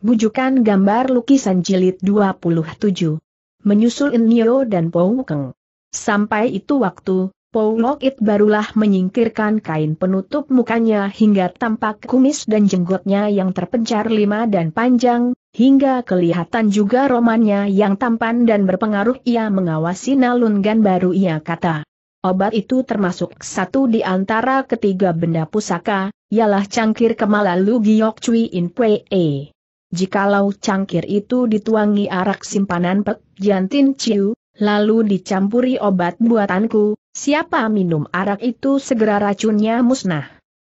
Bujukan gambar lukisan jilid 27. Menyusul Inyo dan Pou Keng. Sampai itu waktu, Pou Lok barulah menyingkirkan kain penutup mukanya hingga tampak kumis dan jenggotnya yang terpencar lima dan panjang, hingga kelihatan juga romannya yang tampan dan berpengaruh ia mengawasi nalungan baru ia kata. Obat itu termasuk satu di antara ketiga benda pusaka, ialah cangkir kemala Giok Cui In Pwe. Jikalau cangkir itu dituangi arak simpanan pek jantin ciu, lalu dicampuri obat buatanku, siapa minum arak itu segera racunnya musnah.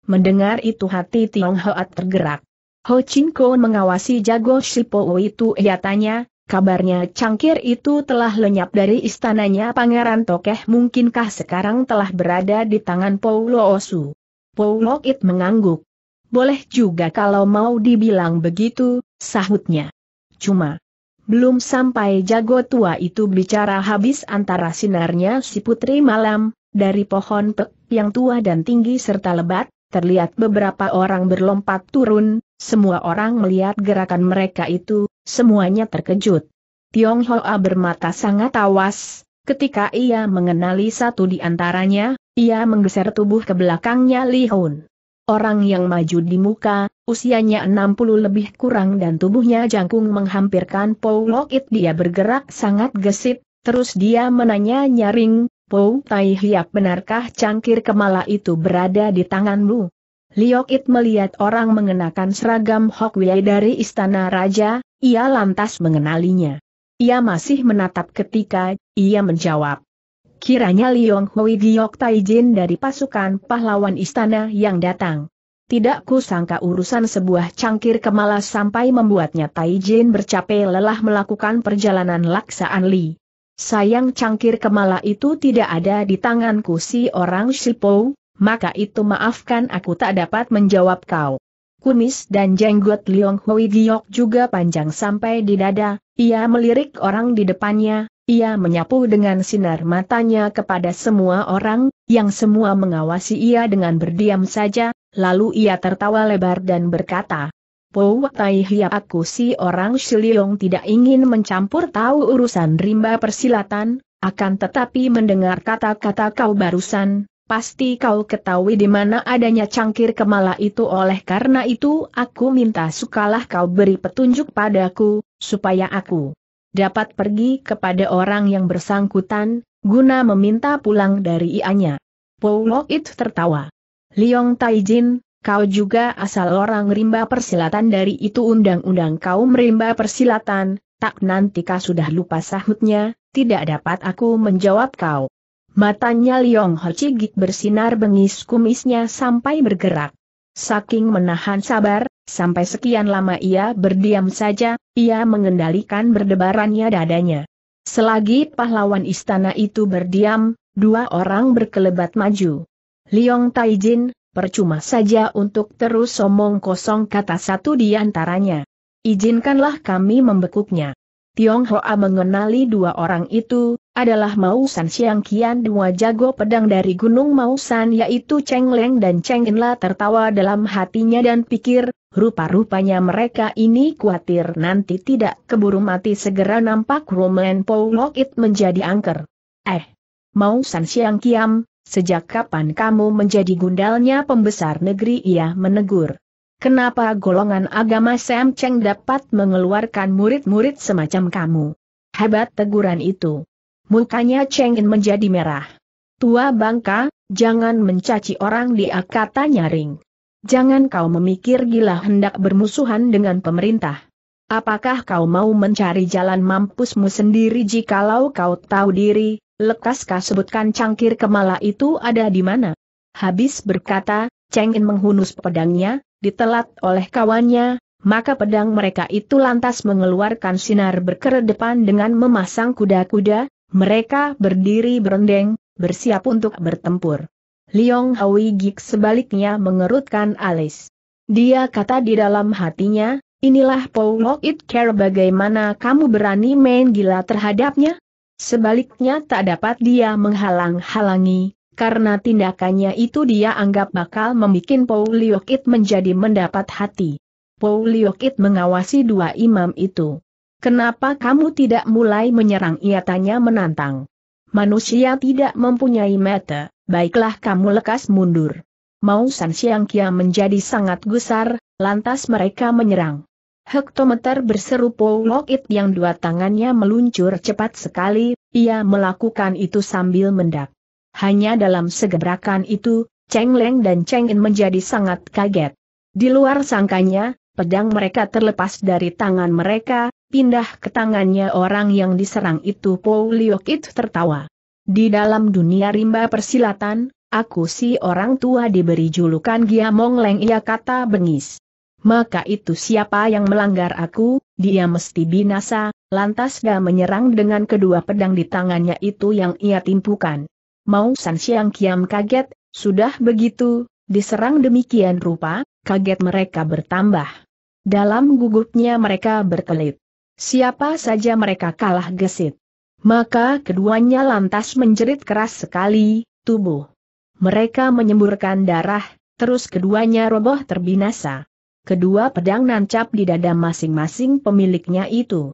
Mendengar itu hati Tiong Hoa tergerak. Ho Chin mengawasi jago Shipo itu ia tanya, kabarnya cangkir itu telah lenyap dari istananya Pangeran Tokeh mungkinkah sekarang telah berada di tangan Paulo Osu. Paulo It mengangguk. Boleh juga kalau mau dibilang begitu, sahutnya. Cuma, belum sampai jago tua itu bicara habis antara sinarnya si putri malam, dari pohon pek yang tua dan tinggi serta lebat, terlihat beberapa orang berlompat turun, semua orang melihat gerakan mereka itu, semuanya terkejut. Tiong Hoa bermata sangat awas, ketika ia mengenali satu di antaranya, ia menggeser tubuh ke belakangnya Li Hun. Orang yang maju di muka, usianya 60 lebih kurang dan tubuhnya jangkung menghampirkan Paul Lokit. dia bergerak sangat gesit, terus dia menanya nyaring, Paul Tai Hiap benarkah cangkir kemala itu berada di tanganmu? Liokit melihat orang mengenakan seragam Hokwei dari istana raja, ia lantas mengenalinya. Ia masih menatap ketika, ia menjawab, Kiranya Liong Hui Giok Taijin dari pasukan pahlawan istana yang datang. Tidak kusangka urusan sebuah cangkir kemalas sampai membuatnya Taijin bercapai lelah melakukan perjalanan laksaan Li. Sayang cangkir kemala itu tidak ada di tanganku si orang Shipou, maka itu maafkan aku tak dapat menjawab kau. Kumis dan jenggot Liong Hui Giok juga panjang sampai di dada, ia melirik orang di depannya, ia menyapu dengan sinar matanya kepada semua orang, yang semua mengawasi ia dengan berdiam saja, lalu ia tertawa lebar dan berkata, Pou Tai hiap aku si orang Shiliong tidak ingin mencampur tahu urusan rimba persilatan, akan tetapi mendengar kata-kata kau barusan, pasti kau ketahui di mana adanya cangkir kemala itu oleh karena itu aku minta sukalah kau beri petunjuk padaku, supaya aku dapat pergi kepada orang yang bersangkutan, guna meminta pulang dari ianya. Powok itu tertawa. Liong Taijin, kau juga asal orang rimba persilatan dari itu undang-undang kaum rimba persilatan, tak nanti kau sudah lupa sahutnya, tidak dapat aku menjawab kau. Matanya Liong Ho Chigik bersinar bengis kumisnya sampai bergerak. Saking menahan sabar, sampai sekian lama ia berdiam saja, ia mengendalikan berdebarannya dadanya. Selagi pahlawan istana itu berdiam, dua orang berkelebat maju. Liong Taijin, percuma saja untuk terus somong kosong kata satu di antaranya. Izinkanlah kami membekuknya. Tiong Hoa mengenali dua orang itu, adalah Mausan Siang Kian dua jago pedang dari Gunung Mausan yaitu Cheng Leng dan Cheng Inla tertawa dalam hatinya dan pikir, rupa-rupanya mereka ini khawatir nanti tidak keburu mati segera nampak Roman Paul Lockit menjadi angker. Eh, Mausan Siang Kiam, sejak kapan kamu menjadi gundalnya pembesar negeri ia menegur. Kenapa golongan agama Sam Cheng dapat mengeluarkan murid-murid semacam kamu? Hebat teguran itu. Mukanya Cheng En menjadi merah. Tua bangka, jangan mencaci orang di akata nyaring. Jangan kau memikir gila hendak bermusuhan dengan pemerintah. Apakah kau mau mencari jalan mampusmu sendiri jikalau kau tahu diri, lekas kau sebutkan cangkir kemala itu ada di mana? Habis berkata, Cheng En menghunus pedangnya, ditelat oleh kawannya, maka pedang mereka itu lantas mengeluarkan sinar berkeredepan dengan memasang kuda-kuda, mereka berdiri berendeng, bersiap untuk bertempur. Liong Hui Gik sebaliknya mengerutkan alis. Dia kata di dalam hatinya, inilah Paul Lok It Care bagaimana kamu berani main gila terhadapnya? Sebaliknya tak dapat dia menghalang-halangi, karena tindakannya itu dia anggap bakal membuat Paul Liok It menjadi mendapat hati. Paul Liok It mengawasi dua imam itu. Kenapa kamu tidak mulai menyerang ia tanya menantang. Manusia tidak mempunyai mata, baiklah kamu lekas mundur. Mau San Siang Kia menjadi sangat gusar, lantas mereka menyerang. Hektometer berseru Powok It yang dua tangannya meluncur cepat sekali, ia melakukan itu sambil mendak. Hanya dalam segebrakan itu, Cheng Leng dan Cheng In menjadi sangat kaget. Di luar sangkanya, pedang mereka terlepas dari tangan mereka, pindah ke tangannya orang yang diserang itu Liok Liokit tertawa. Di dalam dunia rimba persilatan, aku si orang tua diberi julukan Giamong Leng ia kata bengis. Maka itu siapa yang melanggar aku, dia mesti binasa, lantas dia menyerang dengan kedua pedang di tangannya itu yang ia timpukan. Mau San Siang Kiam kaget, sudah begitu, diserang demikian rupa, kaget mereka bertambah. Dalam gugupnya mereka berkelit. Siapa saja mereka kalah gesit. Maka keduanya lantas menjerit keras sekali, tubuh. Mereka menyemburkan darah, terus keduanya roboh terbinasa. Kedua pedang nancap di dada masing-masing pemiliknya itu.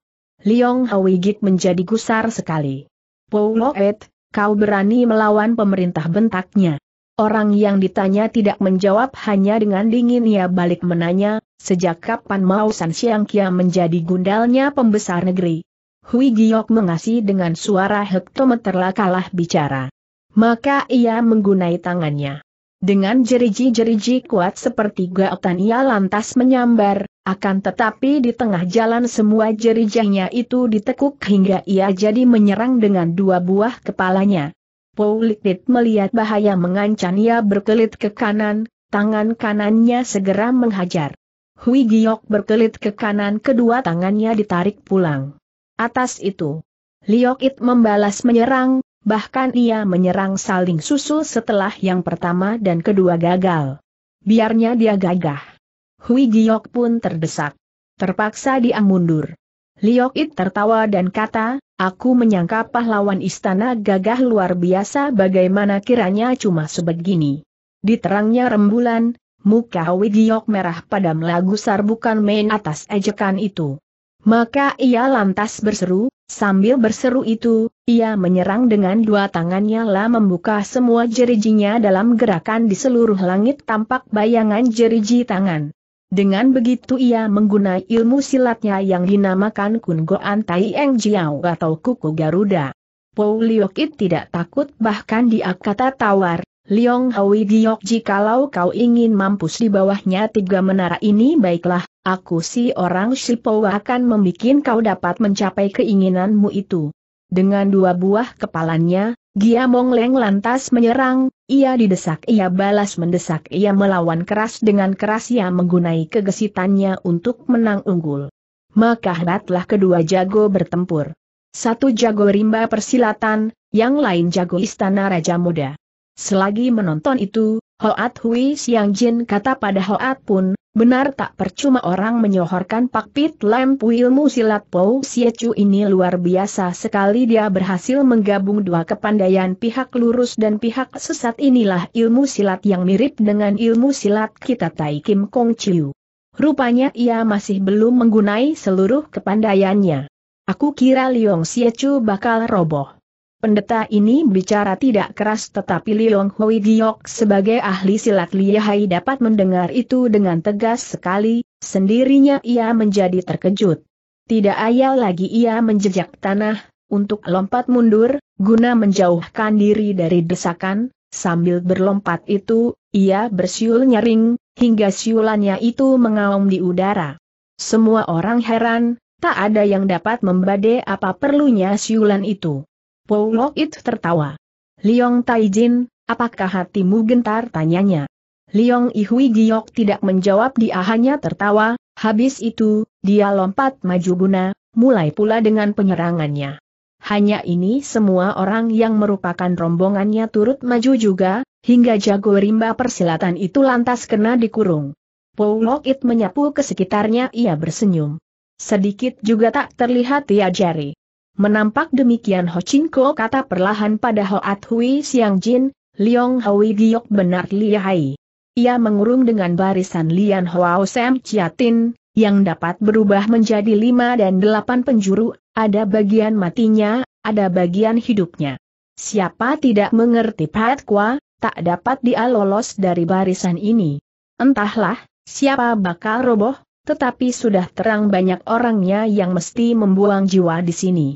Liong Hawigit menjadi gusar sekali. Pouloet, kau berani melawan pemerintah bentaknya. Orang yang ditanya tidak menjawab hanya dengan dingin ia balik menanya, Sejak kapan Mao San Siang Kia menjadi gundalnya pembesar negeri? Hui Giok mengasih dengan suara hektometer kalah bicara. Maka ia menggunai tangannya. Dengan jeriji-jeriji kuat seperti gaotan ia lantas menyambar, akan tetapi di tengah jalan semua jerijahnya itu ditekuk hingga ia jadi menyerang dengan dua buah kepalanya. Poulikit melihat bahaya mengancam ia berkelit ke kanan, tangan kanannya segera menghajar. Hui Giok berkelit ke kanan kedua tangannya ditarik pulang. Atas itu, Liok It membalas menyerang, bahkan ia menyerang saling susul setelah yang pertama dan kedua gagal. Biarnya dia gagah. Hui Giok pun terdesak. Terpaksa dia mundur. Liok It tertawa dan kata, Aku menyangka pahlawan istana gagah luar biasa bagaimana kiranya cuma sebegini. Di terangnya rembulan, muka Widiok merah pada melagu sarbukan main atas ejekan itu. Maka ia lantas berseru, sambil berseru itu, ia menyerang dengan dua tangannya lah membuka semua jerijinya dalam gerakan di seluruh langit tampak bayangan jeriji tangan. Dengan begitu ia menggunakan ilmu silatnya yang dinamakan Go Antai Eng Jiao atau Kuku Garuda. Pouliokit tidak takut bahkan dia kata tawar, Liong Hui Giok jikalau kau ingin mampus di bawahnya tiga menara ini baiklah, aku si orang Shipo akan membuat kau dapat mencapai keinginanmu itu. Dengan dua buah kepalanya, Gia Mong Leng lantas menyerang, ia didesak ia balas mendesak ia melawan keras dengan keras ia menggunai kegesitannya untuk menang unggul. Maka hebatlah kedua jago bertempur. Satu jago rimba persilatan, yang lain jago istana Raja Muda. Selagi menonton itu, Hoat Hui Siang Jin kata pada Hoat pun, benar tak percuma orang menyohorkan pakpit lampu ilmu silat Pou Siecu ini luar biasa sekali dia berhasil menggabung dua kepandaian pihak lurus dan pihak sesat inilah ilmu silat yang mirip dengan ilmu silat kita Tai Kim Kong Chiu. Rupanya ia masih belum menggunai seluruh kepandaiannya. Aku kira Liong Siecu bakal roboh. Pendeta ini bicara tidak keras tetapi Liong Hui Giok sebagai ahli silat Liahai dapat mendengar itu dengan tegas sekali, sendirinya ia menjadi terkejut. Tidak ayal lagi ia menjejak tanah, untuk lompat mundur, guna menjauhkan diri dari desakan, sambil berlompat itu, ia bersiul nyaring, hingga siulannya itu mengaum di udara. Semua orang heran, tak ada yang dapat membade apa perlunya siulan itu. Wong It tertawa. Liong Taijin, apakah hatimu gentar tanyanya? Liong Ihui Giok tidak menjawab dia hanya tertawa, habis itu, dia lompat maju guna, mulai pula dengan penyerangannya. Hanya ini semua orang yang merupakan rombongannya turut maju juga, hingga jago rimba persilatan itu lantas kena dikurung. Powok It menyapu ke sekitarnya ia bersenyum. Sedikit juga tak terlihat ia jari. Menampak demikian Ho Chin Ko kata perlahan pada Hoat Hui Siang Jin, Liong Hui Giok benar lihai. Ia mengurung dengan barisan Lian Hoao Sam Chiatin, yang dapat berubah menjadi lima dan delapan penjuru, ada bagian matinya, ada bagian hidupnya. Siapa tidak mengerti Pat Kwa, tak dapat dia lolos dari barisan ini. Entahlah, siapa bakal roboh, tetapi sudah terang banyak orangnya yang mesti membuang jiwa di sini.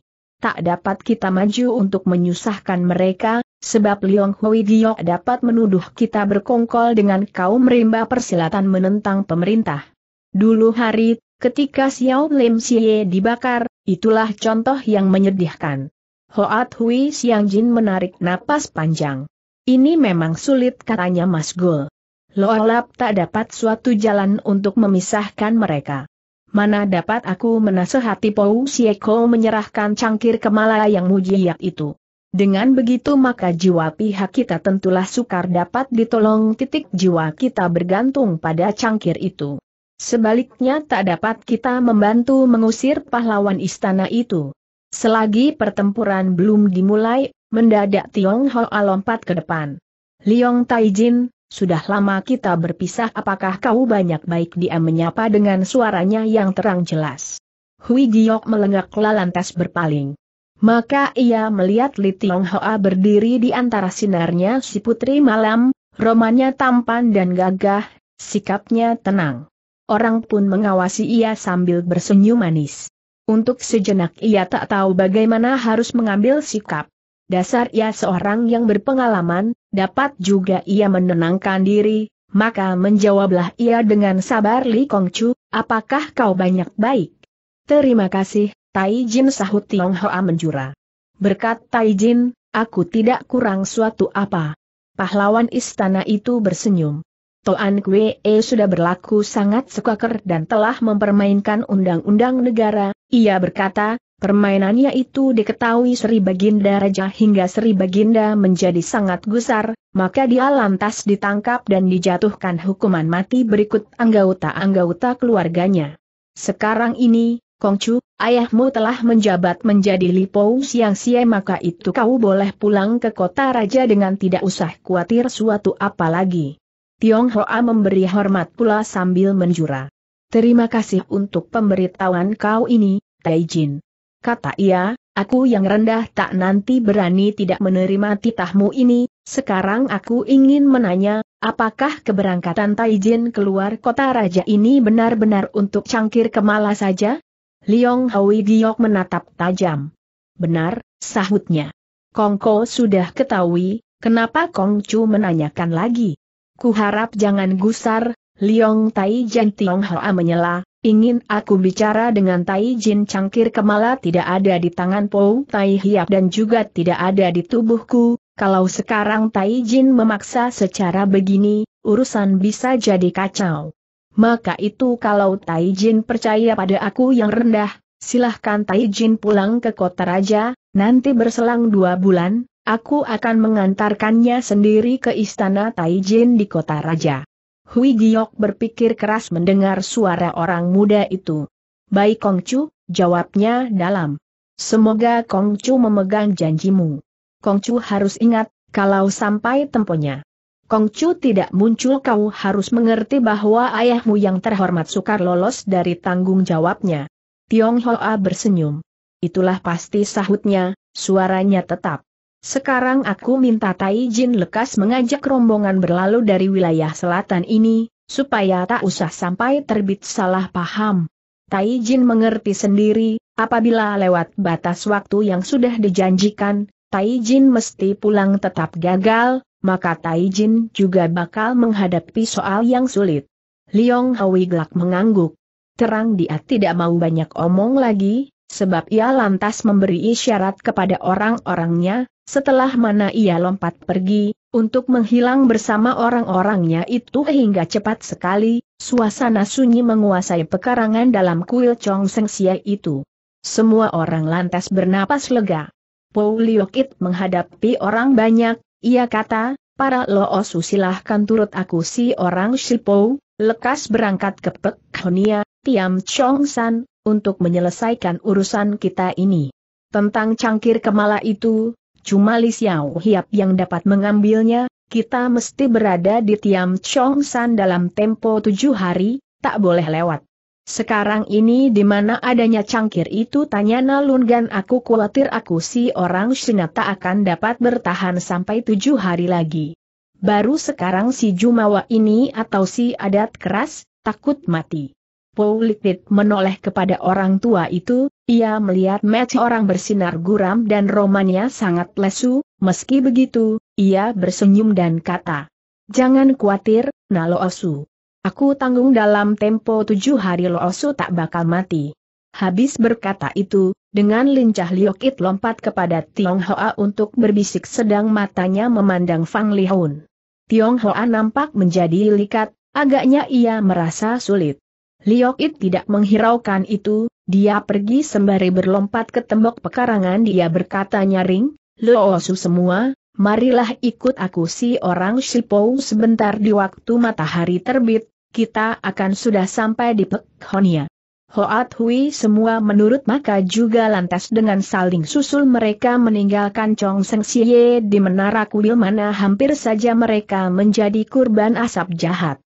Tak dapat kita maju untuk menyusahkan mereka, sebab Liong Hui Gio dapat menuduh kita berkongkol dengan kaum rimba persilatan menentang pemerintah. Dulu hari, ketika Xiao Lim Xie dibakar, itulah contoh yang menyedihkan. Hoat Hui Xiang Jin menarik napas panjang. Ini memang sulit katanya Mas Gul. Loalap tak dapat suatu jalan untuk memisahkan mereka. Mana dapat aku menasehati Pou Sieko menyerahkan cangkir kemala yang mujiak itu. Dengan begitu maka jiwa pihak kita tentulah sukar dapat ditolong titik jiwa kita bergantung pada cangkir itu. Sebaliknya tak dapat kita membantu mengusir pahlawan istana itu. Selagi pertempuran belum dimulai, mendadak Tiong Hoa lompat ke depan. Liong Taijin, sudah lama kita berpisah apakah kau banyak baik dia menyapa dengan suaranya yang terang jelas. Hui Giok melengak lantas berpaling. Maka ia melihat Li Tiong Hoa berdiri di antara sinarnya si putri malam, romannya tampan dan gagah, sikapnya tenang. Orang pun mengawasi ia sambil bersenyum manis. Untuk sejenak ia tak tahu bagaimana harus mengambil sikap dasar ia seorang yang berpengalaman, dapat juga ia menenangkan diri, maka menjawablah ia dengan sabar Li Kongcu, apakah kau banyak baik? Terima kasih, Tai Jin sahut Tiong Hoa menjura. Berkat Tai Jin, aku tidak kurang suatu apa. Pahlawan istana itu bersenyum. Toan Kwee e sudah berlaku sangat sukaker dan telah mempermainkan undang-undang negara, ia berkata, Permainannya itu diketahui Sri Baginda Raja hingga Sri Baginda menjadi sangat gusar, maka dia lantas ditangkap dan dijatuhkan hukuman mati berikut anggota-anggota keluarganya. Sekarang ini, Kongcu, ayahmu telah menjabat menjadi Lipou Siang Sia maka itu kau boleh pulang ke kota raja dengan tidak usah khawatir suatu apa lagi. Hoa memberi hormat pula sambil menjura. Terima kasih untuk pemberitahuan kau ini, Taijin. Kata ia, aku yang rendah tak nanti berani tidak menerima titahmu ini, sekarang aku ingin menanya, apakah keberangkatan Taijin keluar kota raja ini benar-benar untuk cangkir kemala saja? Liong Hui Giok menatap tajam. Benar, sahutnya. Kongko sudah ketahui, kenapa Kongcu menanyakan lagi? Kuharap jangan gusar, Liong Tai Jan Tiong Hoa menyela, Ingin aku bicara dengan Tai Jin cangkir kemala tidak ada di tangan Po Tai Hiap dan juga tidak ada di tubuhku, kalau sekarang Tai Jin memaksa secara begini, urusan bisa jadi kacau. Maka itu kalau Tai Jin percaya pada aku yang rendah, silahkan Tai Jin pulang ke kota raja, nanti berselang dua bulan, aku akan mengantarkannya sendiri ke istana Tai Jin di kota raja. Hui Giok berpikir keras mendengar suara orang muda itu. Baik Kongcu, jawabnya dalam. Semoga Kongcu memegang janjimu. Kongcu harus ingat, kalau sampai temponya. Kongcu tidak muncul kau harus mengerti bahwa ayahmu yang terhormat sukar lolos dari tanggung jawabnya. Tiong Hoa bersenyum. Itulah pasti sahutnya, suaranya tetap. Sekarang aku minta Tai Jin lekas mengajak rombongan berlalu dari wilayah selatan ini, supaya tak usah sampai terbit salah paham. Tai Jin mengerti sendiri, apabila lewat batas waktu yang sudah dijanjikan, Tai Jin mesti pulang tetap gagal, maka Tai Jin juga bakal menghadapi soal yang sulit. Liong Hui Glak mengangguk. Terang dia tidak mau banyak omong lagi, sebab ia lantas memberi isyarat kepada orang-orangnya, setelah mana ia lompat pergi, untuk menghilang bersama orang-orangnya itu hingga cepat sekali, suasana sunyi menguasai pekarangan dalam kuil Chong Seng Xie itu. Semua orang lantas bernapas lega. Pou Liokit menghadapi orang banyak, ia kata, para loosu silahkan turut aku si orang Shipou, lekas berangkat ke Pek Honia, Tiam Chong San, untuk menyelesaikan urusan kita ini. Tentang cangkir kemala itu, cuma Li Xiao Hiap yang dapat mengambilnya, kita mesti berada di Tiam Chong San dalam tempo tujuh hari, tak boleh lewat. Sekarang ini di mana adanya cangkir itu tanya Nalungan. aku khawatir aku si orang Sinata akan dapat bertahan sampai tujuh hari lagi. Baru sekarang si Jumawa ini atau si adat keras, takut mati. Poulikit menoleh kepada orang tua itu, ia melihat match orang bersinar guram dan romannya sangat lesu, meski begitu, ia bersenyum dan kata. Jangan khawatir, Nalo Osu. Aku tanggung dalam tempo tujuh hari Loosu tak bakal mati. Habis berkata itu, dengan lincah Liokit lompat kepada Tiong Hoa untuk berbisik sedang matanya memandang Fang Lihun. Tiong Hoa nampak menjadi likat, agaknya ia merasa sulit. Liok It tidak menghiraukan itu, dia pergi sembari berlompat ke tembok pekarangan dia berkata nyaring, Loosu semua, marilah ikut aku si orang Shipou sebentar di waktu matahari terbit, kita akan sudah sampai di Pekhonia. Hoat Hui semua menurut maka juga lantas dengan saling susul mereka meninggalkan Chong Seng Xie di menara kuil mana hampir saja mereka menjadi kurban asap jahat.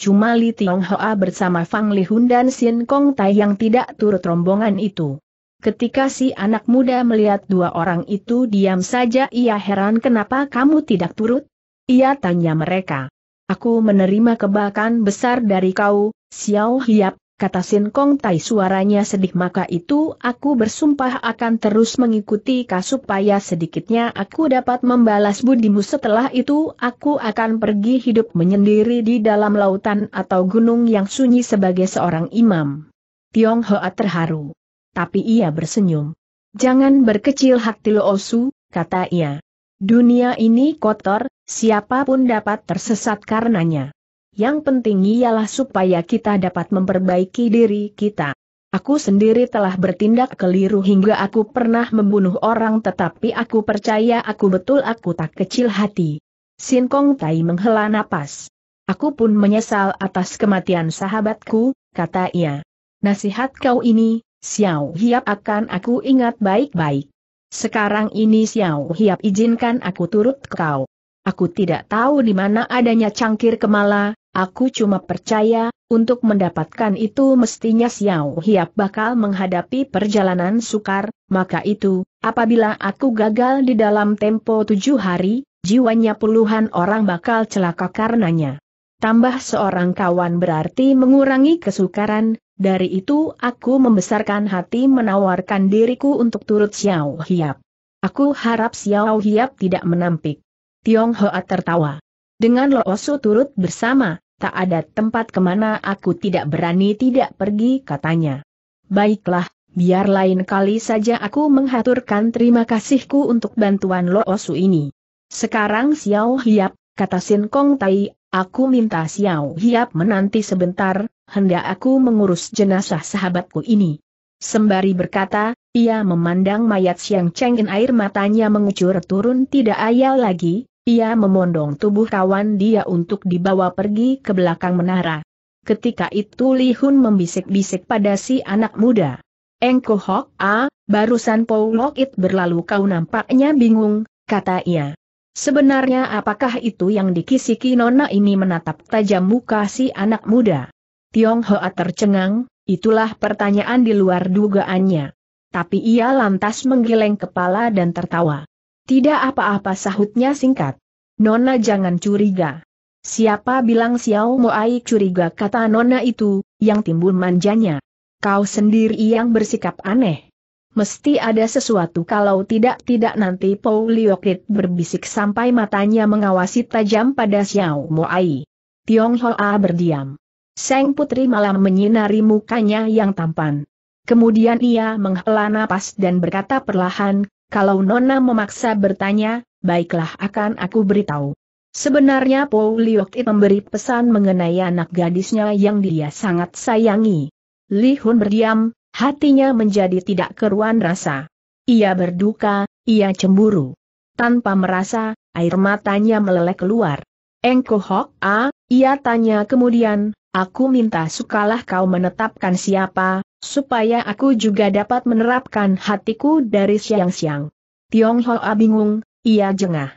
Cuma Li Tiong Hoa bersama Fang Li Hun dan Sin Kong Tai yang tidak turut rombongan itu. Ketika si anak muda melihat dua orang itu diam saja ia heran kenapa kamu tidak turut? Ia tanya mereka. Aku menerima kebakan besar dari kau, Xiao Hiap, kata Sin Kong Tai suaranya sedih maka itu aku bersumpah akan terus mengikuti kau supaya sedikitnya aku dapat membalas budimu setelah itu aku akan pergi hidup menyendiri di dalam lautan atau gunung yang sunyi sebagai seorang imam. Tiong Hoa terharu. Tapi ia bersenyum. Jangan berkecil hati Lo Osu, kata ia. Dunia ini kotor, siapapun dapat tersesat karenanya. Yang penting ialah supaya kita dapat memperbaiki diri kita. Aku sendiri telah bertindak keliru hingga aku pernah membunuh orang tetapi aku percaya aku betul aku tak kecil hati. Sin Kong Tai menghela napas. Aku pun menyesal atas kematian sahabatku, kata ia. Nasihat kau ini, Xiao Hiap akan aku ingat baik-baik. Sekarang ini Xiao Hiap izinkan aku turut kau. Aku tidak tahu di mana adanya cangkir kemala, Aku cuma percaya, untuk mendapatkan itu mestinya Xiao Hiap bakal menghadapi perjalanan sukar, maka itu, apabila aku gagal di dalam tempo tujuh hari, jiwanya puluhan orang bakal celaka karenanya. Tambah seorang kawan berarti mengurangi kesukaran, dari itu aku membesarkan hati menawarkan diriku untuk turut Xiao Hiap. Aku harap Xiao Hiap tidak menampik. Tiong Hoa tertawa. Dengan Loosu turut bersama, tak ada tempat kemana aku tidak berani tidak pergi katanya. Baiklah, biar lain kali saja aku menghaturkan terima kasihku untuk bantuan Loosu ini. Sekarang Xiao Hiap, kata Sin Kong Tai, aku minta Xiao Hiap menanti sebentar, hendak aku mengurus jenazah sahabatku ini. Sembari berkata, ia memandang mayat Siang cengin air matanya mengucur turun tidak ayal lagi, ia memondong tubuh kawan dia untuk dibawa pergi ke belakang menara. Ketika itu Li Hun membisik-bisik pada si anak muda. Engko Hok A, barusan Po Lok It berlalu kau nampaknya bingung, kata ia. Sebenarnya apakah itu yang dikisiki Nona ini menatap tajam muka si anak muda? Tiong Hoa tercengang, itulah pertanyaan di luar dugaannya. Tapi ia lantas menggeleng kepala dan tertawa. Tidak apa-apa sahutnya singkat. Nona jangan curiga. Siapa bilang Xiao Moai curiga kata Nona itu, yang timbul manjanya. Kau sendiri yang bersikap aneh. Mesti ada sesuatu kalau tidak-tidak nanti Pou Liokit berbisik sampai matanya mengawasi tajam pada Xiao Moai. Tiong Hoa berdiam. Seng putri malam menyinari mukanya yang tampan. Kemudian ia menghela napas dan berkata perlahan, kalau Nona memaksa bertanya, baiklah akan aku beritahu. Sebenarnya Paul Liokit memberi pesan mengenai anak gadisnya yang dia sangat sayangi. Li Hun berdiam, hatinya menjadi tidak keruan rasa. Ia berduka, ia cemburu. Tanpa merasa, air matanya meleleh keluar. Engko Hok A, ah, ia tanya kemudian, aku minta sukalah kau menetapkan siapa, supaya aku juga dapat menerapkan hatiku dari siang-siang. Tiong Hoa bingung, ia jengah.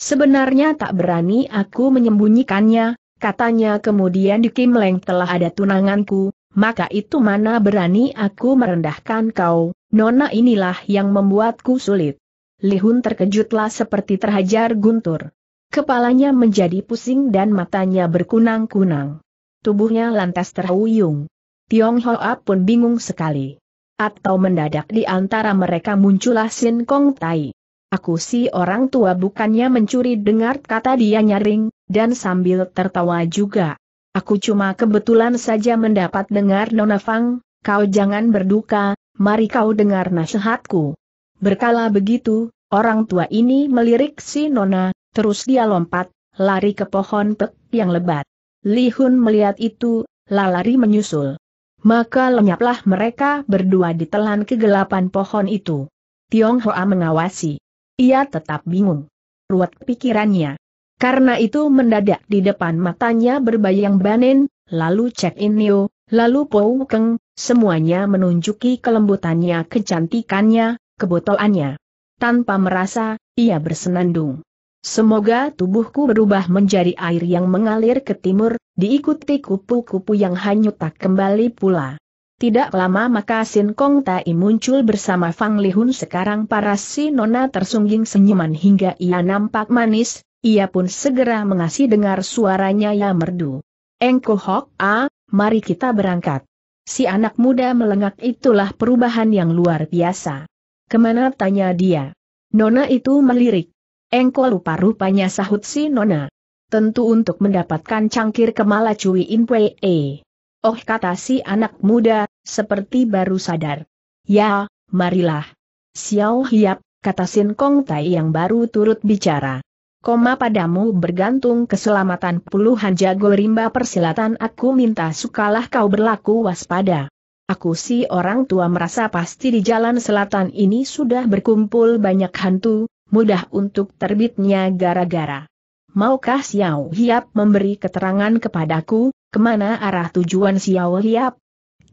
Sebenarnya tak berani aku menyembunyikannya, katanya kemudian di Kim Leng telah ada tunanganku, maka itu mana berani aku merendahkan kau, nona inilah yang membuatku sulit. Lihun terkejutlah seperti terhajar guntur. Kepalanya menjadi pusing dan matanya berkunang-kunang. Tubuhnya lantas terhuyung. Tiong Hoa pun bingung sekali. Atau mendadak di antara mereka muncullah Sin Kong Tai. Aku si orang tua bukannya mencuri dengar kata dia nyaring, dan sambil tertawa juga. Aku cuma kebetulan saja mendapat dengar Nona Fang, kau jangan berduka, mari kau dengar nasihatku. Berkala begitu, orang tua ini melirik si Nona, terus dia lompat, lari ke pohon pek yang lebat. Li Hun melihat itu, lalari menyusul maka lenyaplah mereka berdua ditelan kegelapan pohon itu. Tiong Hoa mengawasi. Ia tetap bingung. Ruat pikirannya. Karena itu mendadak di depan matanya berbayang Banen, lalu Cek In Neo, lalu Pou Keng, semuanya menunjuki kelembutannya kecantikannya, kebotolannya. Tanpa merasa, ia bersenandung. Semoga tubuhku berubah menjadi air yang mengalir ke timur, diikuti kupu-kupu yang hanyut tak kembali pula. Tidak lama maka Sin Kong Tai muncul bersama Fang Lihun sekarang para si nona tersungging senyuman hingga ia nampak manis, ia pun segera mengasih dengar suaranya yang merdu. Engko Hok A, mari kita berangkat. Si anak muda melengak itulah perubahan yang luar biasa. Kemana tanya dia. Nona itu melirik. Engkau lupa rupanya sahut si Nona. Tentu untuk mendapatkan cangkir kemala cui in pwee. Eh. Oh kata si anak muda, seperti baru sadar. Ya, marilah. Xiao Hiap, kata Sin Kong Tai yang baru turut bicara. Koma padamu bergantung keselamatan puluhan jago rimba persilatan aku minta sukalah kau berlaku waspada. Aku si orang tua merasa pasti di jalan selatan ini sudah berkumpul banyak hantu, mudah untuk terbitnya gara-gara. Maukah Xiao Hiap memberi keterangan kepadaku, kemana arah tujuan Xiao Hiap?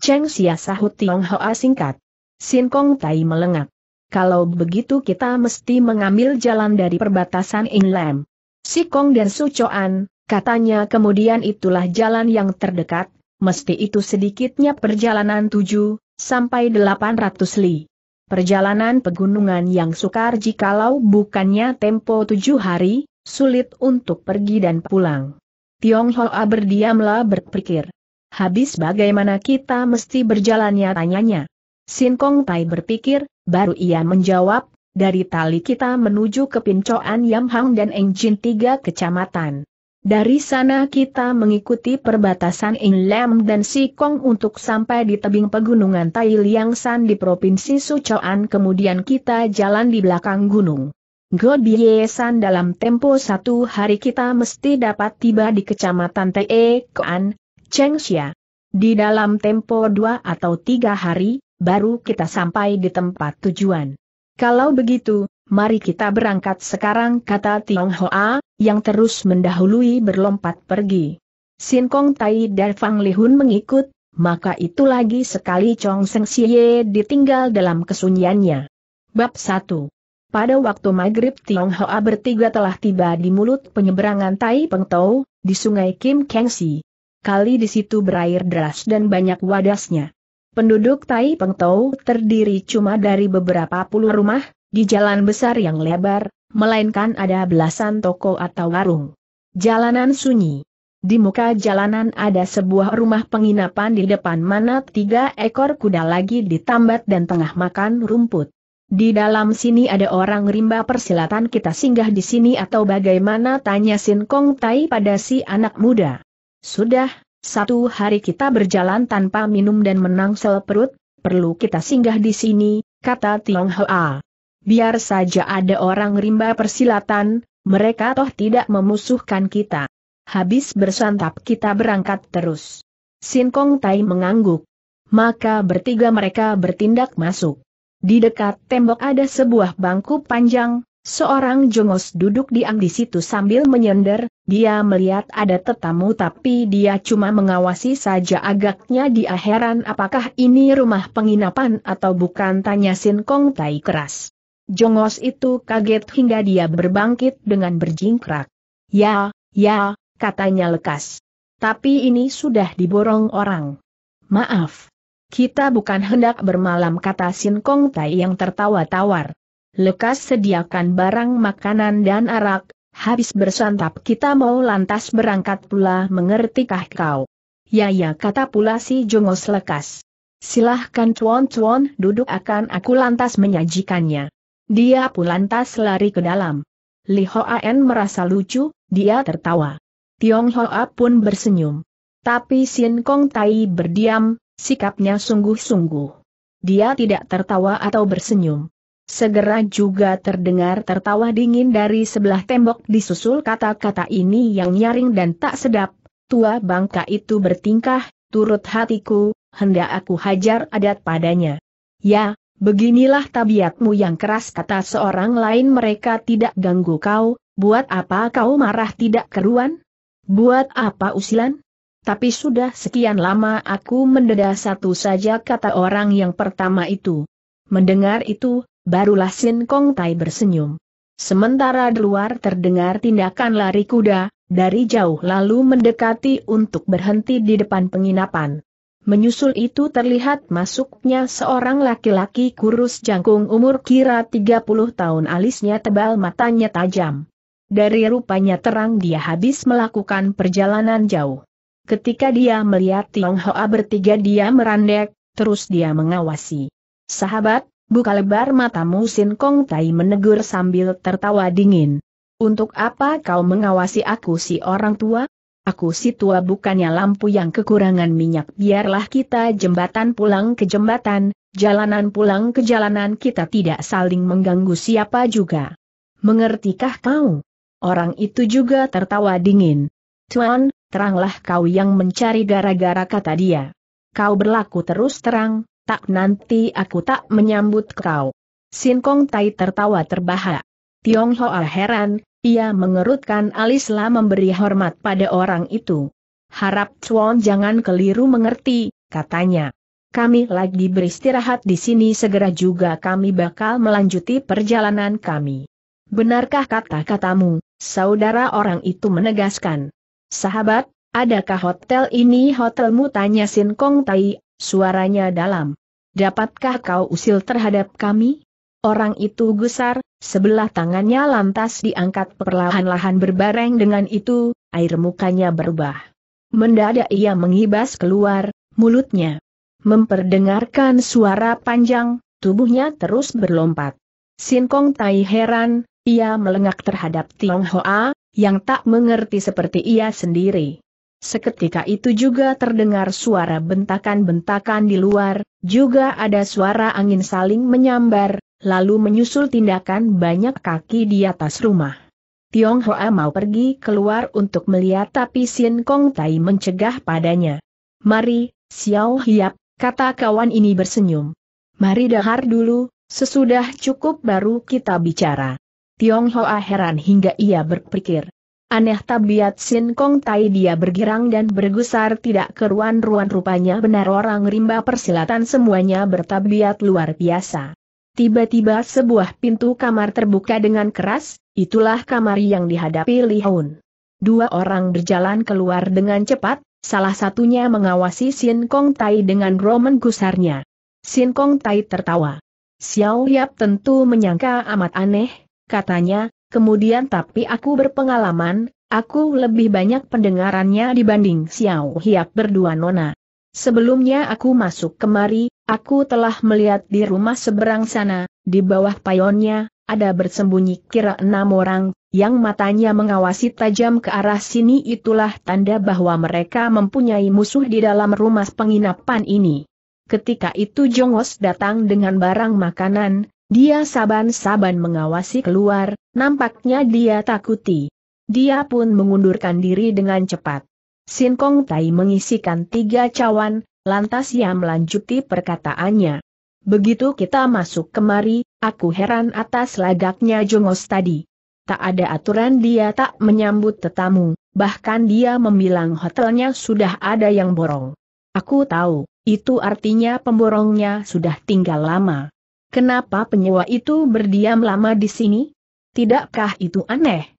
Cheng Xia sahut Hoa singkat. Sin Kong Tai melengak. Kalau begitu kita mesti mengambil jalan dari perbatasan Inlam. Si Kong dan Su Choan, katanya kemudian itulah jalan yang terdekat, mesti itu sedikitnya perjalanan 7, sampai 800 li. Perjalanan pegunungan yang sukar jikalau bukannya tempo tujuh hari, sulit untuk pergi dan pulang. Tiong Hoa berdiamlah berpikir. Habis bagaimana kita mesti berjalannya tanyanya. Sin Kong Tai berpikir, baru ia menjawab, dari tali kita menuju ke Pincoan Yamhang dan Engjin tiga kecamatan. Dari sana kita mengikuti perbatasan Inlam dan Sikong untuk sampai di tebing pegunungan Tai Liang San di Provinsi Sucoan kemudian kita jalan di belakang gunung. God San dalam tempo satu hari kita mesti dapat tiba di kecamatan Te Koan, Chengxia. Di dalam tempo dua atau tiga hari, baru kita sampai di tempat tujuan. Kalau begitu, mari kita berangkat sekarang kata Tiong Hoa, yang terus mendahului berlompat pergi. Sin Kong Tai dan Fang Lihun mengikut, maka itu lagi sekali Chong Seng Xie ditinggal dalam kesunyiannya. Bab 1 Pada waktu maghrib Tiong Hoa bertiga telah tiba di mulut penyeberangan Tai Peng Tau, di sungai Kim Si. Kali di situ berair deras dan banyak wadasnya. Penduduk Tai Peng Tau terdiri cuma dari beberapa puluh rumah, di jalan besar yang lebar, melainkan ada belasan toko atau warung. Jalanan sunyi. Di muka jalanan ada sebuah rumah penginapan di depan mana tiga ekor kuda lagi ditambat dan tengah makan rumput. Di dalam sini ada orang rimba persilatan kita singgah di sini atau bagaimana tanya Sin Kong Tai pada si anak muda. Sudah, satu hari kita berjalan tanpa minum dan menangsel perut, perlu kita singgah di sini, kata Tiong Hoa biar saja ada orang rimba persilatan, mereka toh tidak memusuhkan kita. Habis bersantap kita berangkat terus. Sin Kong Tai mengangguk. Maka bertiga mereka bertindak masuk. Di dekat tembok ada sebuah bangku panjang, seorang jongos duduk diam di situ sambil menyender, dia melihat ada tetamu tapi dia cuma mengawasi saja agaknya dia heran apakah ini rumah penginapan atau bukan tanya Sin Kong Tai keras. Jongos itu kaget hingga dia berbangkit dengan berjingkrak. Ya, ya, katanya lekas. Tapi ini sudah diborong orang. Maaf. Kita bukan hendak bermalam kata Sin Kong Tai yang tertawa tawar. Lekas sediakan barang makanan dan arak, habis bersantap kita mau lantas berangkat pula mengertikah kau. Ya ya kata pula si Jongos lekas. Silahkan cuan-cuan duduk akan aku lantas menyajikannya. Dia pun lantas lari ke dalam. Li Hoan merasa lucu, dia tertawa. Tiong Hoa pun bersenyum. Tapi Sin Kong Tai berdiam, sikapnya sungguh-sungguh. Dia tidak tertawa atau bersenyum. Segera juga terdengar tertawa dingin dari sebelah tembok disusul kata-kata ini yang nyaring dan tak sedap. Tua bangka itu bertingkah, turut hatiku, hendak aku hajar adat padanya. Ya, Beginilah tabiatmu yang keras kata seorang lain mereka tidak ganggu kau, buat apa kau marah tidak keruan? Buat apa usilan? Tapi sudah sekian lama aku mendeda satu saja kata orang yang pertama itu. Mendengar itu, barulah Sin Kong Tai bersenyum. Sementara di luar terdengar tindakan lari kuda, dari jauh lalu mendekati untuk berhenti di depan penginapan. Menyusul itu terlihat masuknya seorang laki-laki kurus jangkung umur kira 30 tahun alisnya tebal matanya tajam. Dari rupanya terang dia habis melakukan perjalanan jauh. Ketika dia melihat Tiong Hoa bertiga dia merandek, terus dia mengawasi. Sahabat, buka lebar matamu Sin Kong Tai menegur sambil tertawa dingin. Untuk apa kau mengawasi aku si orang tua? Aku si tua bukannya lampu yang kekurangan minyak biarlah kita jembatan pulang ke jembatan, jalanan pulang ke jalanan kita tidak saling mengganggu siapa juga. Mengertikah kau? Orang itu juga tertawa dingin. Tuan, teranglah kau yang mencari gara-gara kata dia. Kau berlaku terus terang, tak nanti aku tak menyambut kau. Sin Kong Tai tertawa terbahak. Tiong Hoa heran, ia mengerutkan alislah memberi hormat pada orang itu. Harap Chuan jangan keliru mengerti, katanya. Kami lagi beristirahat di sini segera juga kami bakal melanjuti perjalanan kami. Benarkah kata-katamu, saudara orang itu menegaskan. Sahabat, adakah hotel ini hotelmu tanya Sin Kong Tai, suaranya dalam. Dapatkah kau usil terhadap kami? Orang itu gusar, sebelah tangannya lantas diangkat perlahan-lahan berbareng dengan itu, air mukanya berubah. Mendadak ia mengibas keluar, mulutnya memperdengarkan suara panjang, tubuhnya terus berlompat. Sinkong Tai heran, ia melengak terhadap Tiong Hoa, yang tak mengerti seperti ia sendiri. Seketika itu juga terdengar suara bentakan-bentakan di luar, juga ada suara angin saling menyambar, lalu menyusul tindakan banyak kaki di atas rumah. Tiong Hoa mau pergi keluar untuk melihat tapi Sin Kong Tai mencegah padanya. Mari, Xiao Hiap, kata kawan ini bersenyum. Mari dahar dulu, sesudah cukup baru kita bicara. Tiong Hoa heran hingga ia berpikir. Aneh tabiat Sin Kong Tai dia bergirang dan bergusar tidak keruan-ruan rupanya benar orang rimba persilatan semuanya bertabiat luar biasa. Tiba-tiba sebuah pintu kamar terbuka dengan keras, itulah kamar yang dihadapi Li Haun. Dua orang berjalan keluar dengan cepat, salah satunya mengawasi Sin Kong Tai dengan roman gusarnya. Sin Kong Tai tertawa. Xiao Yap tentu menyangka amat aneh, katanya, kemudian tapi aku berpengalaman, aku lebih banyak pendengarannya dibanding Xiao Yap berdua nona. Sebelumnya aku masuk kemari, aku telah melihat di rumah seberang sana, di bawah payonnya, ada bersembunyi kira enam orang, yang matanya mengawasi tajam ke arah sini itulah tanda bahwa mereka mempunyai musuh di dalam rumah penginapan ini. Ketika itu Jongos datang dengan barang makanan, dia saban-saban mengawasi keluar, nampaknya dia takuti. Dia pun mengundurkan diri dengan cepat. Sin Kong Tai mengisikan tiga cawan, lantas ia melanjuti perkataannya. Begitu kita masuk kemari, aku heran atas lagaknya jongos tadi. Tak ada aturan dia tak menyambut tetamu, bahkan dia membilang hotelnya sudah ada yang borong. Aku tahu, itu artinya pemborongnya sudah tinggal lama. Kenapa penyewa itu berdiam lama di sini? Tidakkah itu aneh?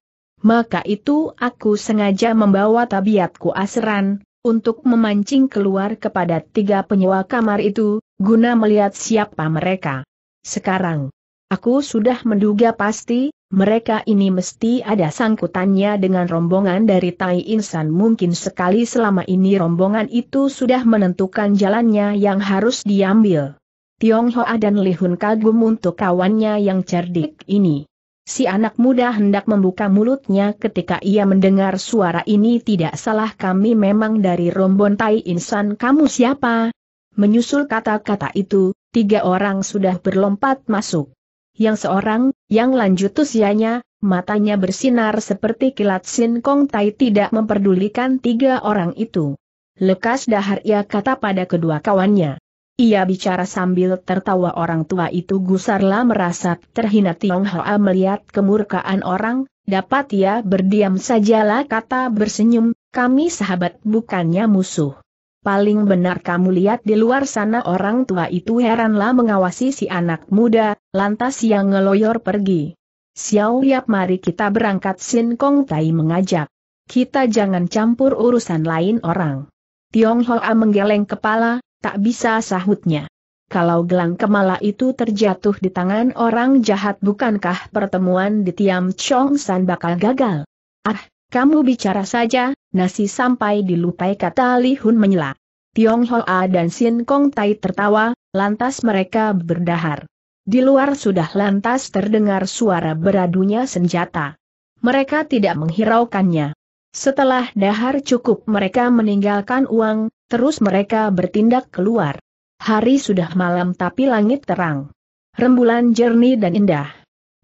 maka itu aku sengaja membawa tabiatku asran, untuk memancing keluar kepada tiga penyewa kamar itu, guna melihat siapa mereka. Sekarang, aku sudah menduga pasti, mereka ini mesti ada sangkutannya dengan rombongan dari Tai Insan mungkin sekali selama ini rombongan itu sudah menentukan jalannya yang harus diambil. Tiong Hoa dan Li Hun kagum untuk kawannya yang cerdik ini. Si anak muda hendak membuka mulutnya ketika ia mendengar suara ini tidak salah kami memang dari rombon tai insan kamu siapa? Menyusul kata-kata itu, tiga orang sudah berlompat masuk. Yang seorang, yang lanjut usianya, matanya bersinar seperti kilat Sin Kong Tai tidak memperdulikan tiga orang itu. Lekas dahar ia kata pada kedua kawannya. Ia bicara sambil tertawa orang tua itu gusarlah merasa terhina Tiong Hoa melihat kemurkaan orang, dapat ia berdiam sajalah kata bersenyum, kami sahabat bukannya musuh. Paling benar kamu lihat di luar sana orang tua itu heranlah mengawasi si anak muda, lantas yang ngeloyor pergi. Xiao Yap mari kita berangkat Sin Kong Tai mengajak. Kita jangan campur urusan lain orang. Tiong Hoa menggeleng kepala, Tak bisa sahutnya. Kalau gelang kemala itu terjatuh di tangan orang jahat bukankah pertemuan di Tiam Chong San bakal gagal? Ah, kamu bicara saja, nasi sampai dilupai kata Li Hun menyela. Tiong Hoa dan Sin Kong Tai tertawa, lantas mereka berdahar. Di luar sudah lantas terdengar suara beradunya senjata. Mereka tidak menghiraukannya. Setelah dahar cukup mereka meninggalkan uang, Terus mereka bertindak keluar. Hari sudah malam tapi langit terang. Rembulan jernih dan indah.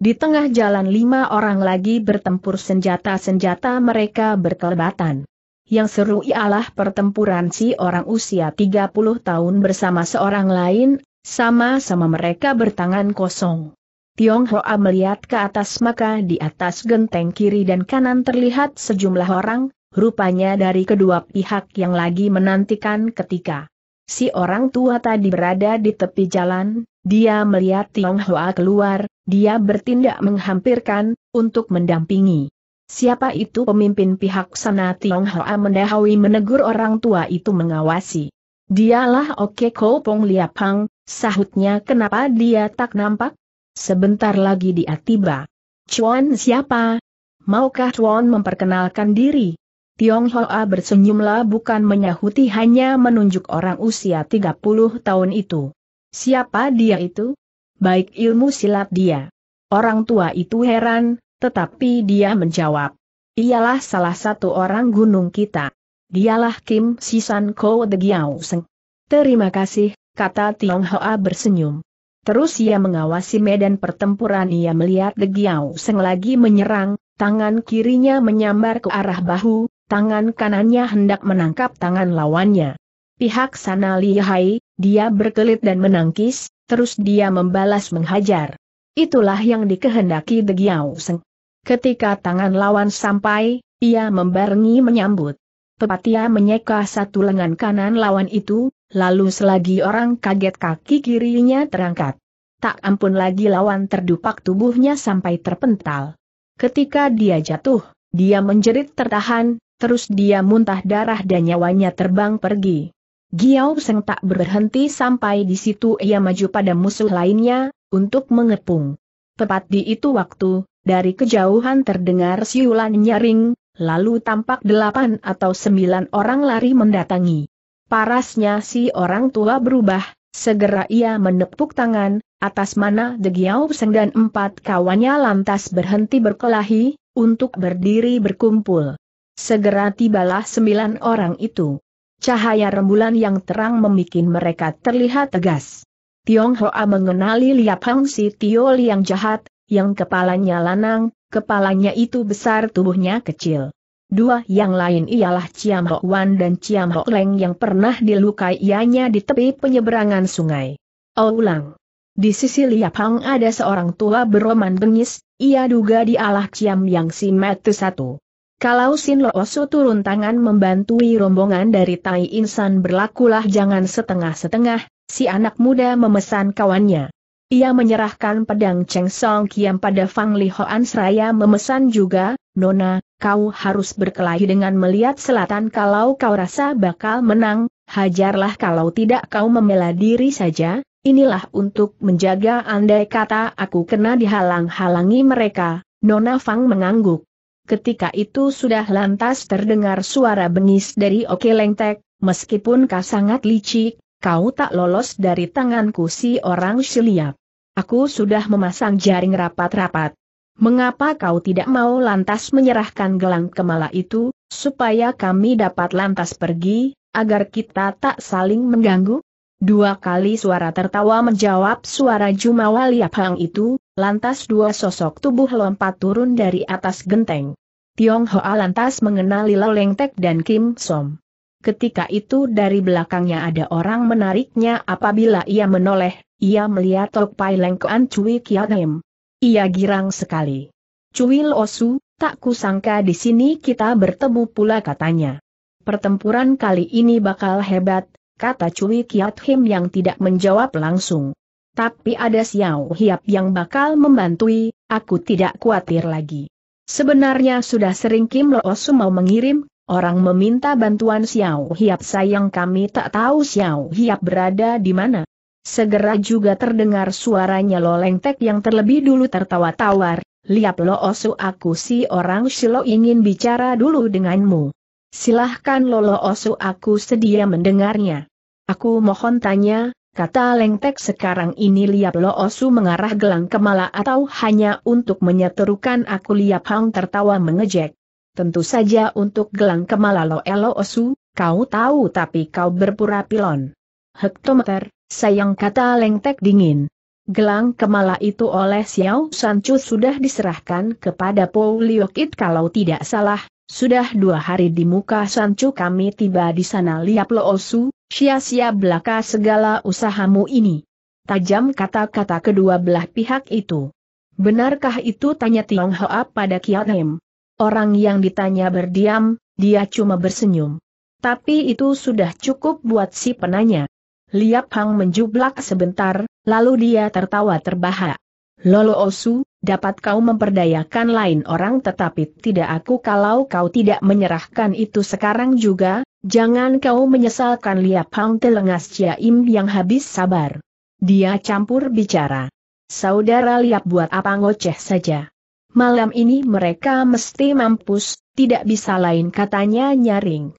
Di tengah jalan lima orang lagi bertempur senjata-senjata mereka berkelebatan. Yang seru ialah pertempuran si orang usia 30 tahun bersama seorang lain, sama-sama mereka bertangan kosong. Tiong Hoa melihat ke atas maka di atas genteng kiri dan kanan terlihat sejumlah orang, rupanya dari kedua pihak yang lagi menantikan ketika si orang tua tadi berada di tepi jalan, dia melihat Tiong Hoa keluar, dia bertindak menghampirkan, untuk mendampingi. Siapa itu pemimpin pihak sana Tiong Hoa menegur orang tua itu mengawasi. Dialah Oke Ko Pong Liapang, sahutnya kenapa dia tak nampak? Sebentar lagi dia tiba. Chuan siapa? Maukah Chuan memperkenalkan diri? Tiong Hoa bersenyumlah bukan menyahuti hanya menunjuk orang usia 30 tahun itu. Siapa dia itu? Baik ilmu silat dia. Orang tua itu heran, tetapi dia menjawab. Ialah salah satu orang gunung kita. Dialah Kim Sisan Ko de Giao Seng. Terima kasih, kata Tiong Hoa bersenyum. Terus ia mengawasi medan pertempuran ia melihat De Giao Seng lagi menyerang, tangan kirinya menyambar ke arah bahu, tangan kanannya hendak menangkap tangan lawannya. Pihak sana lihai, dia berkelit dan menangkis, terus dia membalas menghajar. Itulah yang dikehendaki Degiau Seng. Ketika tangan lawan sampai, ia membarengi menyambut. Pepatia menyeka satu lengan kanan lawan itu, lalu selagi orang kaget kaki kirinya terangkat. Tak ampun lagi lawan terdupak tubuhnya sampai terpental. Ketika dia jatuh, dia menjerit tertahan, terus dia muntah darah dan nyawanya terbang pergi. Giao Seng tak berhenti sampai di situ ia maju pada musuh lainnya, untuk mengepung. Tepat di itu waktu, dari kejauhan terdengar siulan nyaring, lalu tampak delapan atau sembilan orang lari mendatangi. Parasnya si orang tua berubah, segera ia menepuk tangan, atas mana Giao Seng dan empat kawannya lantas berhenti berkelahi, untuk berdiri berkumpul. Segera tibalah sembilan orang itu. Cahaya rembulan yang terang membuat mereka terlihat tegas. Tiong Hoa mengenali Liap Hang Si Tio yang jahat, yang kepalanya lanang, kepalanya itu besar tubuhnya kecil. Dua yang lain ialah Ciam Ho Wan dan Ciam Ho Leng yang pernah dilukai ianya di tepi penyeberangan sungai. Oulang. Di sisi Liap Hang ada seorang tua beroman bengis, ia duga dialah Ciam yang si metu satu. Kalau Sin Loosu turun tangan membantui rombongan dari Tai Insan berlakulah jangan setengah-setengah, si anak muda memesan kawannya. Ia menyerahkan pedang Cheng Song Kiam pada Fang Li Hoan seraya memesan juga, Nona, kau harus berkelahi dengan melihat selatan kalau kau rasa bakal menang, hajarlah kalau tidak kau membela diri saja, inilah untuk menjaga andai kata aku kena dihalang-halangi mereka, Nona Fang mengangguk ketika itu sudah lantas terdengar suara bengis dari Oke Lengtek, meskipun kau sangat licik, kau tak lolos dari tanganku si orang siliap. Aku sudah memasang jaring rapat-rapat. Mengapa kau tidak mau lantas menyerahkan gelang kemala itu, supaya kami dapat lantas pergi, agar kita tak saling mengganggu? Dua kali suara tertawa menjawab suara Jumawa Liap Hang itu, lantas dua sosok tubuh lompat turun dari atas genteng. Tiong Hoa lantas mengenali Leng Tek dan Kim Som. Ketika itu dari belakangnya ada orang menariknya apabila ia menoleh, ia melihat Tok Pai Leng Kuan Cui Kianem. Ia girang sekali. Cui Osu, tak kusangka di sini kita bertemu pula katanya. Pertempuran kali ini bakal hebat, kata Cui Kiat Him yang tidak menjawab langsung. Tapi ada Xiao Hiap yang bakal membantui, aku tidak khawatir lagi. Sebenarnya sudah sering Kim Lo mau mengirim, orang meminta bantuan Xiao Hiap sayang kami tak tahu Xiao Hiap berada di mana. Segera juga terdengar suaranya Loleng Tek yang terlebih dulu tertawa-tawar, liap Lo Osu aku si orang Shilo ingin bicara dulu denganmu. Silahkan Lolo Osu aku sedia mendengarnya. Aku mohon tanya, kata Lengtek sekarang ini Liap Lo Osu mengarah gelang kemala atau hanya untuk menyeterukan aku Liap Hang tertawa mengejek. Tentu saja untuk gelang kemala Lo Elo Osu, kau tahu tapi kau berpura pilon. Hektometer, sayang kata Lengtek dingin. Gelang kemala itu oleh Xiao Sancu sudah diserahkan kepada Paul Liokit kalau tidak salah, sudah dua hari di muka Sancu kami tiba di sana liap osu, sia-sia belaka segala usahamu ini. Tajam kata-kata kedua belah pihak itu. Benarkah itu tanya Tiong Hoa pada Kiarim? Orang yang ditanya berdiam, dia cuma bersenyum. Tapi itu sudah cukup buat si penanya. Liap Hang menjublak sebentar, lalu dia tertawa terbahak. Lolo Osu, dapat kau memperdayakan lain orang tetapi tidak aku kalau kau tidak menyerahkan itu sekarang juga, jangan kau menyesalkan Liap Hang Telengas Ciaim yang habis sabar. Dia campur bicara. Saudara Liap buat apa ngoceh saja. Malam ini mereka mesti mampus, tidak bisa lain katanya nyaring.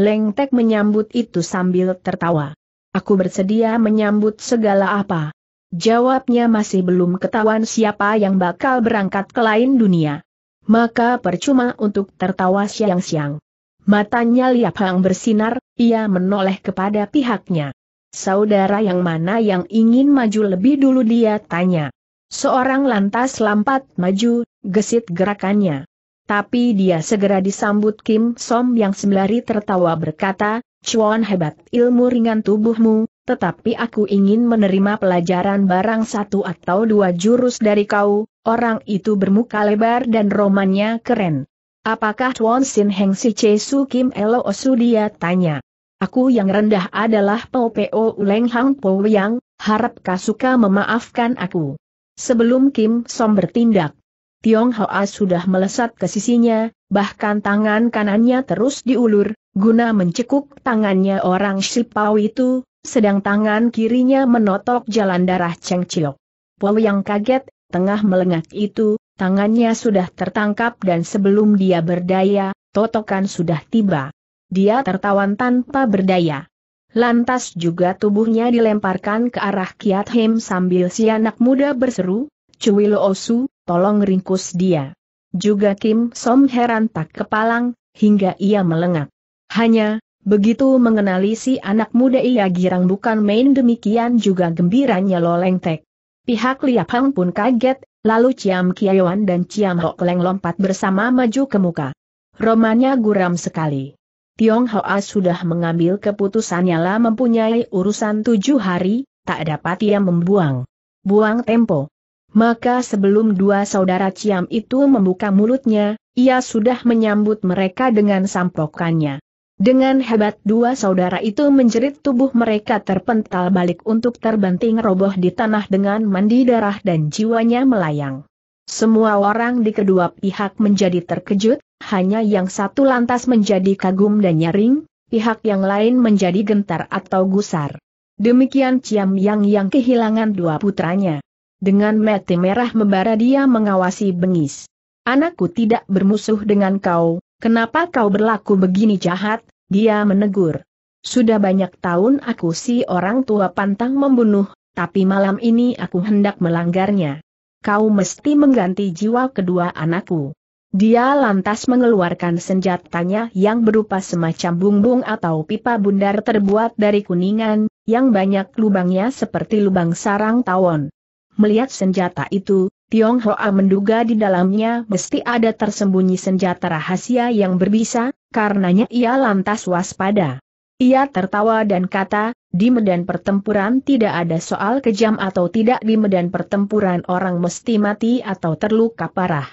Lengtek menyambut itu sambil tertawa. Aku bersedia menyambut segala apa, Jawabnya masih belum ketahuan siapa yang bakal berangkat ke lain dunia. Maka percuma untuk tertawa siang-siang. Matanya Liap Hang bersinar, ia menoleh kepada pihaknya. Saudara yang mana yang ingin maju lebih dulu dia tanya. Seorang lantas lampat maju, gesit gerakannya. Tapi dia segera disambut Kim Som yang sembari tertawa berkata, cuan hebat ilmu ringan tubuhmu, tetapi aku ingin menerima pelajaran barang satu atau dua jurus dari kau, orang itu bermuka lebar dan romannya keren. Apakah Tuan Sin Heng Si Su Kim Elo Osudia tanya. Aku yang rendah adalah Po Peo Uleng Hang Po Yang, harap Kasuka memaafkan aku. Sebelum Kim Som bertindak, Tiong Hoa sudah melesat ke sisinya, bahkan tangan kanannya terus diulur, guna mencekuk tangannya orang Shipau itu, sedang tangan kirinya menotok jalan darah Cheng Chiok. Paul yang kaget, tengah melengak itu, tangannya sudah tertangkap dan sebelum dia berdaya, totokan sudah tiba. Dia tertawan tanpa berdaya. Lantas juga tubuhnya dilemparkan ke arah Kiat Him sambil si anak muda berseru, Cui Osu, tolong ringkus dia. Juga Kim Som heran tak kepalang, hingga ia melengak. Hanya, Begitu mengenali si anak muda ia girang bukan main demikian juga gembiranya Loleng Tek. Pihak Liap Hang pun kaget, lalu Ciam Kiayoan dan Ciam Hok Leng lompat bersama maju ke muka. Romanya guram sekali. Tiong Hoa sudah mengambil keputusannya lah mempunyai urusan tujuh hari, tak dapat ia membuang. Buang tempo. Maka sebelum dua saudara Ciam itu membuka mulutnya, ia sudah menyambut mereka dengan sampokannya. Dengan hebat dua saudara itu menjerit tubuh mereka terpental balik untuk terbanting roboh di tanah dengan mandi darah dan jiwanya melayang. Semua orang di kedua pihak menjadi terkejut, hanya yang satu lantas menjadi kagum dan nyaring, pihak yang lain menjadi gentar atau gusar. Demikian Ciam Yang yang kehilangan dua putranya. Dengan mati merah membara dia mengawasi bengis. Anakku tidak bermusuh dengan kau, kenapa kau berlaku begini jahat, dia menegur. Sudah banyak tahun aku si orang tua pantang membunuh, tapi malam ini aku hendak melanggarnya. Kau mesti mengganti jiwa kedua anakku. Dia lantas mengeluarkan senjatanya yang berupa semacam bumbung atau pipa bundar terbuat dari kuningan, yang banyak lubangnya seperti lubang sarang tawon. Melihat senjata itu, Tiong Hoa menduga di dalamnya mesti ada tersembunyi senjata rahasia yang berbisa, karenanya ia lantas waspada. Ia tertawa dan kata, di medan pertempuran tidak ada soal kejam atau tidak di medan pertempuran orang mesti mati atau terluka parah.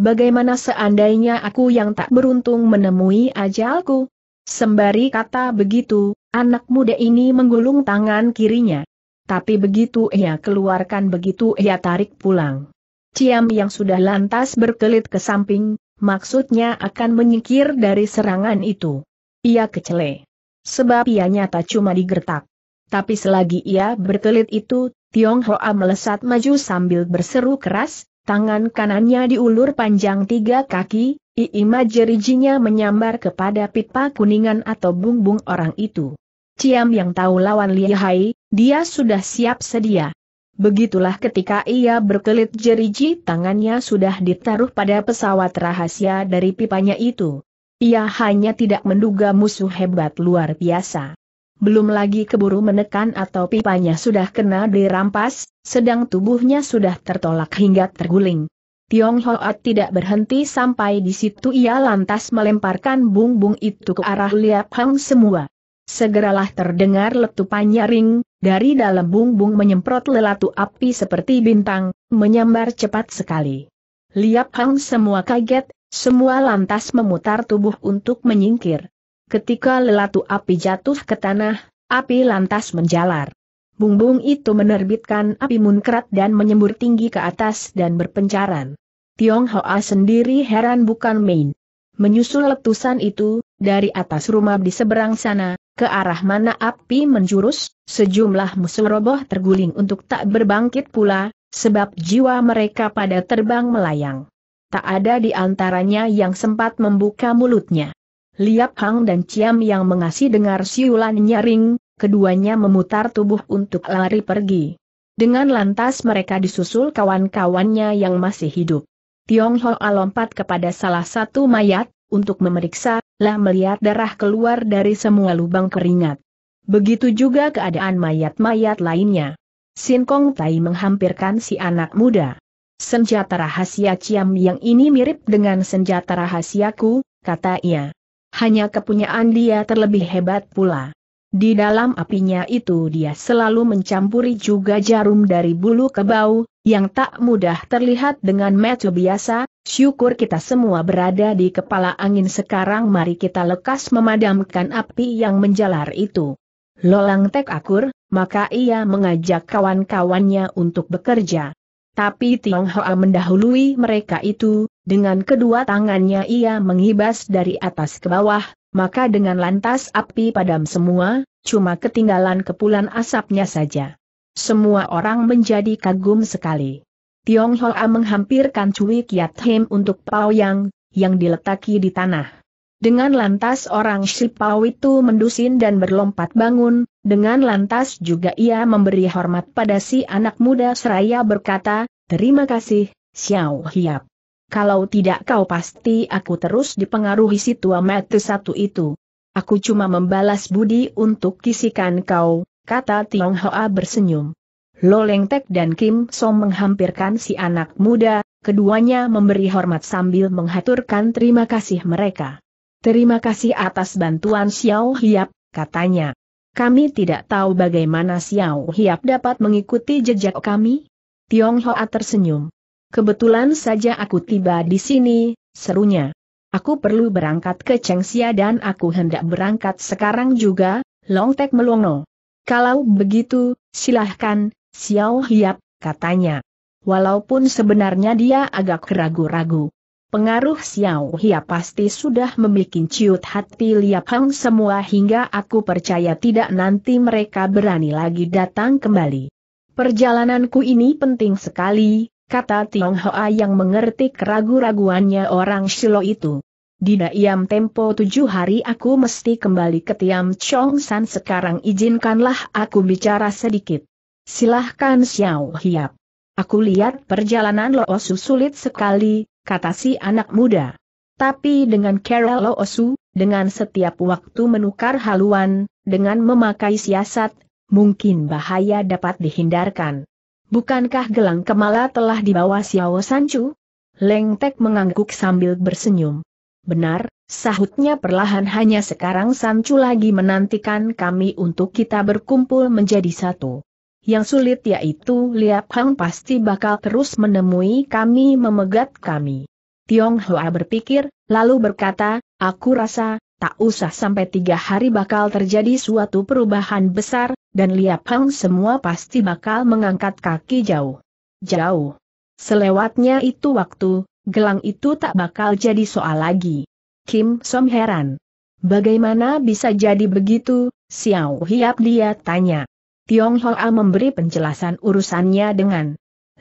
Bagaimana seandainya aku yang tak beruntung menemui ajalku? Sembari kata begitu, anak muda ini menggulung tangan kirinya. Tapi begitu ia keluarkan begitu ia tarik pulang. Ciam yang sudah lantas berkelit ke samping, maksudnya akan menyingkir dari serangan itu. Ia kecele. Sebab ia nyata cuma digertak. Tapi selagi ia berkelit itu, Tiong Hoa melesat maju sambil berseru keras, tangan kanannya diulur panjang tiga kaki, Iima jerijinya menyambar kepada pipa kuningan atau bumbung orang itu. Ciam yang tahu lawan lihai, dia sudah siap sedia. Begitulah ketika ia berkelit jeriji tangannya sudah ditaruh pada pesawat rahasia dari pipanya itu. Ia hanya tidak menduga musuh hebat luar biasa. Belum lagi keburu menekan atau pipanya sudah kena dirampas, sedang tubuhnya sudah tertolak hingga terguling. Tiong Hoat tidak berhenti sampai di situ ia lantas melemparkan bumbung itu ke arah Liap Hang semua. Segeralah terdengar letupan nyaring, dari dalam bumbung menyemprot lelatu api seperti bintang, menyambar cepat sekali. Liap Hang semua kaget, semua lantas memutar tubuh untuk menyingkir. Ketika lelatu api jatuh ke tanah, api lantas menjalar. Bumbung itu menerbitkan api munkrat dan menyembur tinggi ke atas dan berpencaran. Tiong Hoa sendiri heran bukan main. Menyusul letusan itu, dari atas rumah di seberang sana, ke arah mana api menjurus, sejumlah musuh roboh terguling untuk tak berbangkit pula, sebab jiwa mereka pada terbang melayang. Tak ada di antaranya yang sempat membuka mulutnya. Liap Hang dan Ciam yang mengasih dengar siulan nyaring, keduanya memutar tubuh untuk lari pergi. Dengan lantas mereka disusul kawan-kawannya yang masih hidup. Tiong Ho lompat kepada salah satu mayat, untuk memeriksa, lah melihat darah keluar dari semua lubang keringat. Begitu juga keadaan mayat-mayat lainnya. Sin Kong Tai menghampirkan si anak muda. Senjata rahasia Ciam yang ini mirip dengan senjata rahasiaku, kata ia. Hanya kepunyaan dia terlebih hebat pula. Di dalam apinya itu dia selalu mencampuri juga jarum dari bulu kebau, yang tak mudah terlihat dengan mata biasa, syukur kita semua berada di kepala angin sekarang mari kita lekas memadamkan api yang menjalar itu. Lolang tek akur, maka ia mengajak kawan-kawannya untuk bekerja. Tapi Tiong Hoa mendahului mereka itu, dengan kedua tangannya ia mengibas dari atas ke bawah, maka dengan lantas api padam semua, cuma ketinggalan kepulan asapnya saja. Semua orang menjadi kagum sekali. Tiong Hoa menghampirkan Cui Kiat Him untuk pao yang yang diletaki di tanah. Dengan lantas orang Pao itu mendusin dan berlompat bangun, dengan lantas juga ia memberi hormat pada si anak muda seraya berkata, Terima kasih, Xiao Hiap kalau tidak kau pasti aku terus dipengaruhi si tua mati satu itu. Aku cuma membalas budi untuk kisikan kau, kata Tiong Hoa bersenyum. Lo Leng Tek dan Kim Som menghampirkan si anak muda, keduanya memberi hormat sambil menghaturkan terima kasih mereka. Terima kasih atas bantuan Xiao Hiap, katanya. Kami tidak tahu bagaimana Xiao Hiap dapat mengikuti jejak kami. Tiong Hoa tersenyum. Kebetulan saja aku tiba di sini, serunya. Aku perlu berangkat ke Chengxia dan aku hendak berangkat sekarang juga, Longtek melongo. Kalau begitu, silahkan, Xiao Hiap, katanya. Walaupun sebenarnya dia agak ragu-ragu. Pengaruh Xiao Hiap pasti sudah membuat ciut hati Liap Hang semua hingga aku percaya tidak nanti mereka berani lagi datang kembali. Perjalananku ini penting sekali, kata Tionghoa yang mengerti keragu-raguannya orang Shilo itu. Di daiam tempo tujuh hari aku mesti kembali ke Tiam Chong San sekarang izinkanlah aku bicara sedikit. Silahkan Xiao Hiap. Aku lihat perjalanan Lo Osu sulit sekali, kata si anak muda. Tapi dengan Carol Lo Osu, dengan setiap waktu menukar haluan, dengan memakai siasat, mungkin bahaya dapat dihindarkan. Bukankah gelang kemala telah dibawa Xiao Sanchu? Leng Tek mengangguk sambil bersenyum. Benar, sahutnya perlahan hanya sekarang Sanchu lagi menantikan kami untuk kita berkumpul menjadi satu. Yang sulit yaitu Liap Hang pasti bakal terus menemui kami memegat kami. Tiong Hoa berpikir, lalu berkata, aku rasa, tak usah sampai tiga hari bakal terjadi suatu perubahan besar, dan Liap Hang semua pasti bakal mengangkat kaki jauh. Jauh. Selewatnya itu waktu, gelang itu tak bakal jadi soal lagi. Kim Som heran. Bagaimana bisa jadi begitu, Xiao Hiap dia tanya. Tiong Hoa memberi penjelasan urusannya dengan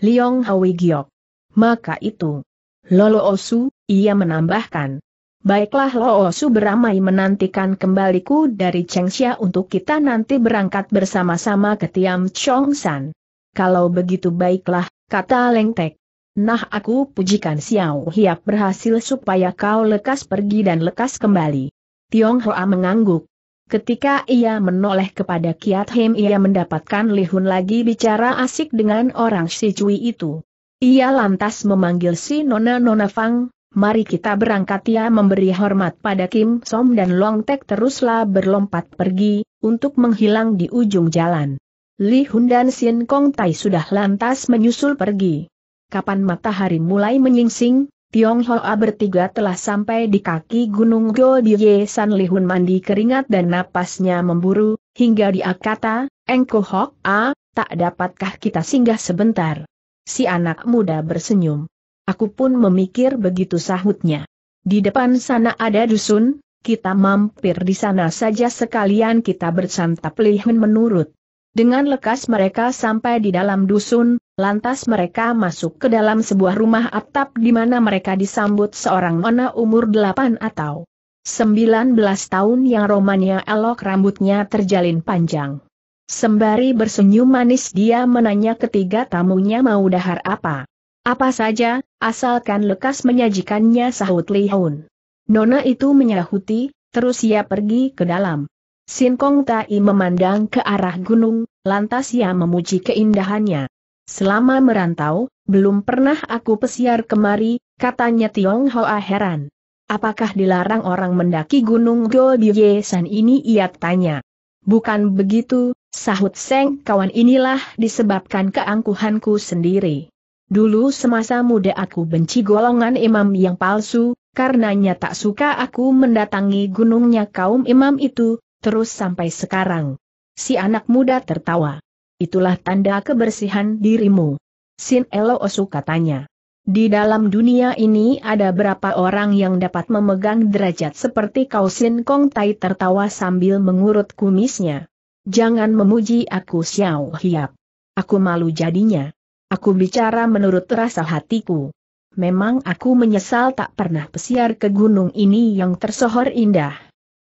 Liong Hui Giok. Maka itu. Lolo Osu, ia menambahkan. Baiklah su beramai menantikan kembaliku dari Cheng Xia untuk kita nanti berangkat bersama-sama ke Tiam Chong San. Kalau begitu baiklah, kata Leng Tek. Nah aku pujikan Xiao Hiap berhasil supaya kau lekas pergi dan lekas kembali. Tiong Hoa mengangguk. Ketika ia menoleh kepada Kiat Him ia mendapatkan Lihun lagi bicara asik dengan orang si Cui itu. Ia lantas memanggil si Nona Nona Fang, mari kita berangkat ia ya, memberi hormat pada Kim Som dan Long Tek teruslah berlompat pergi, untuk menghilang di ujung jalan. Li Hun dan Xin Kong Tai sudah lantas menyusul pergi. Kapan matahari mulai menyingsing, Tiong Hoa bertiga telah sampai di kaki Gunung Gobye San Li Hun mandi keringat dan napasnya memburu, hingga dia kata, Engko Hok A, tak dapatkah kita singgah sebentar? Si anak muda bersenyum. Aku pun memikir begitu sahutnya. Di depan sana ada dusun, kita mampir di sana saja sekalian kita bersantap lihun menurut. Dengan lekas mereka sampai di dalam dusun, lantas mereka masuk ke dalam sebuah rumah atap di mana mereka disambut seorang nona umur 8 atau 19 tahun yang romannya elok rambutnya terjalin panjang. Sembari bersenyum manis dia menanya ketiga tamunya mau dahar apa. Apa saja, asalkan lekas menyajikannya sahut Li Hun. Nona itu menyahuti, terus ia pergi ke dalam. Sin Kong Tai memandang ke arah gunung, lantas ia memuji keindahannya. Selama merantau, belum pernah aku pesiar kemari, katanya Tiong Hoa heran. Apakah dilarang orang mendaki gunung Goldiye San ini ia tanya. Bukan begitu, sahut Seng kawan inilah disebabkan keangkuhanku sendiri. Dulu semasa muda aku benci golongan imam yang palsu, karenanya tak suka aku mendatangi gunungnya kaum imam itu, terus sampai sekarang. Si anak muda tertawa. Itulah tanda kebersihan dirimu. Sin Elo Osu katanya. Di dalam dunia ini ada berapa orang yang dapat memegang derajat seperti kau Sin Kong Tai tertawa sambil mengurut kumisnya. Jangan memuji aku Xiao Hiap. Aku malu jadinya. Aku bicara menurut rasa hatiku. Memang aku menyesal tak pernah pesiar ke gunung ini yang tersohor indah.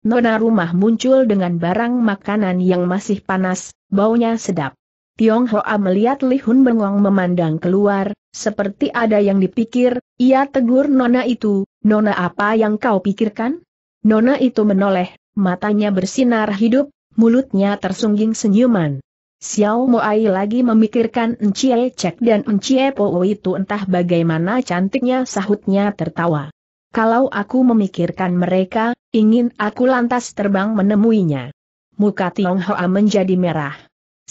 Nona rumah muncul dengan barang makanan yang masih panas, baunya sedap. Tiong Hoa melihat Li Hun bengong memandang keluar, seperti ada yang dipikir, ia tegur Nona itu, Nona apa yang kau pikirkan? Nona itu menoleh, matanya bersinar hidup, mulutnya tersungging senyuman. Xiao Moai lagi memikirkan Encie Cek dan Encie Po itu entah bagaimana cantiknya sahutnya tertawa. Kalau aku memikirkan mereka, ingin aku lantas terbang menemuinya. Muka Tiong Hoa menjadi merah.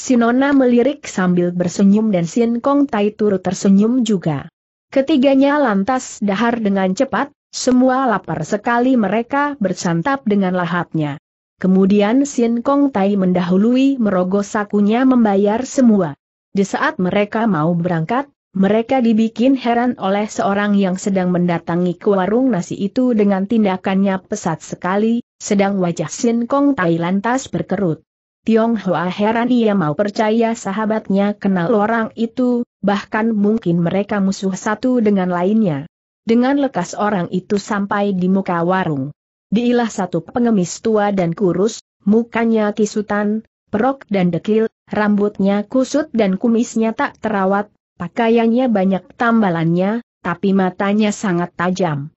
Sinona melirik sambil bersenyum dan Sin Kong Tai turut tersenyum juga. Ketiganya lantas dahar dengan cepat, semua lapar sekali mereka bersantap dengan lahapnya. Kemudian Sin Kong Tai mendahului merogoh sakunya membayar semua. Di saat mereka mau berangkat, mereka dibikin heran oleh seorang yang sedang mendatangi ke warung nasi itu dengan tindakannya pesat sekali, sedang wajah Sin Kong Tai lantas berkerut. Tiong Hoa heran ia mau percaya sahabatnya kenal orang itu, bahkan mungkin mereka musuh satu dengan lainnya. Dengan lekas orang itu sampai di muka warung. Diilah satu pengemis tua dan kurus, mukanya kisutan, perok dan dekil, rambutnya kusut dan kumisnya tak terawat, pakaiannya banyak tambalannya, tapi matanya sangat tajam.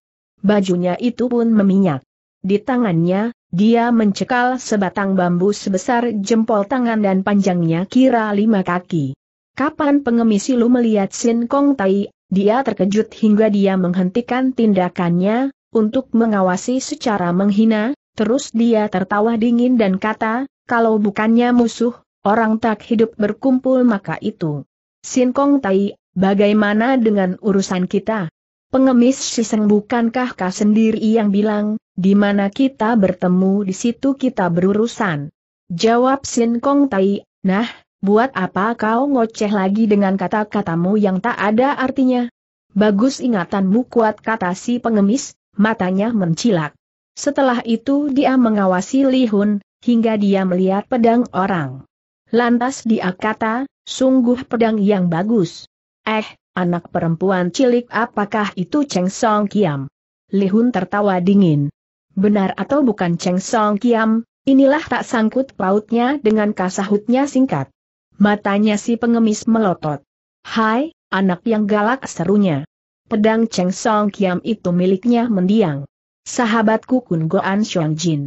Bajunya itu pun meminyak. Di tangannya, dia mencekal sebatang bambu sebesar jempol tangan dan panjangnya kira lima kaki. Kapan pengemis lu melihat Sin Kong Tai, dia terkejut hingga dia menghentikan tindakannya, untuk mengawasi secara menghina, terus dia tertawa dingin dan kata, kalau bukannya musuh, orang tak hidup berkumpul maka itu. Sin Kong Tai, bagaimana dengan urusan kita? Pengemis Siseng bukankah kau sendiri yang bilang, di mana kita bertemu di situ kita berurusan? Jawab Sin Kong Tai, nah, buat apa kau ngoceh lagi dengan kata-katamu yang tak ada artinya? Bagus ingatanmu kuat kata si pengemis, matanya mencilak. Setelah itu dia mengawasi Li Hun, hingga dia melihat pedang orang. Lantas dia kata, sungguh pedang yang bagus. Eh, anak perempuan cilik apakah itu Cheng Song Kiam? Li Hun tertawa dingin. Benar atau bukan Cheng Song Kiam, inilah tak sangkut pautnya dengan kasahutnya singkat. Matanya si pengemis melotot. Hai, anak yang galak serunya pedang Cheng Song Kiam itu miliknya mendiang. Sahabatku Kun Goan Xiong Jin.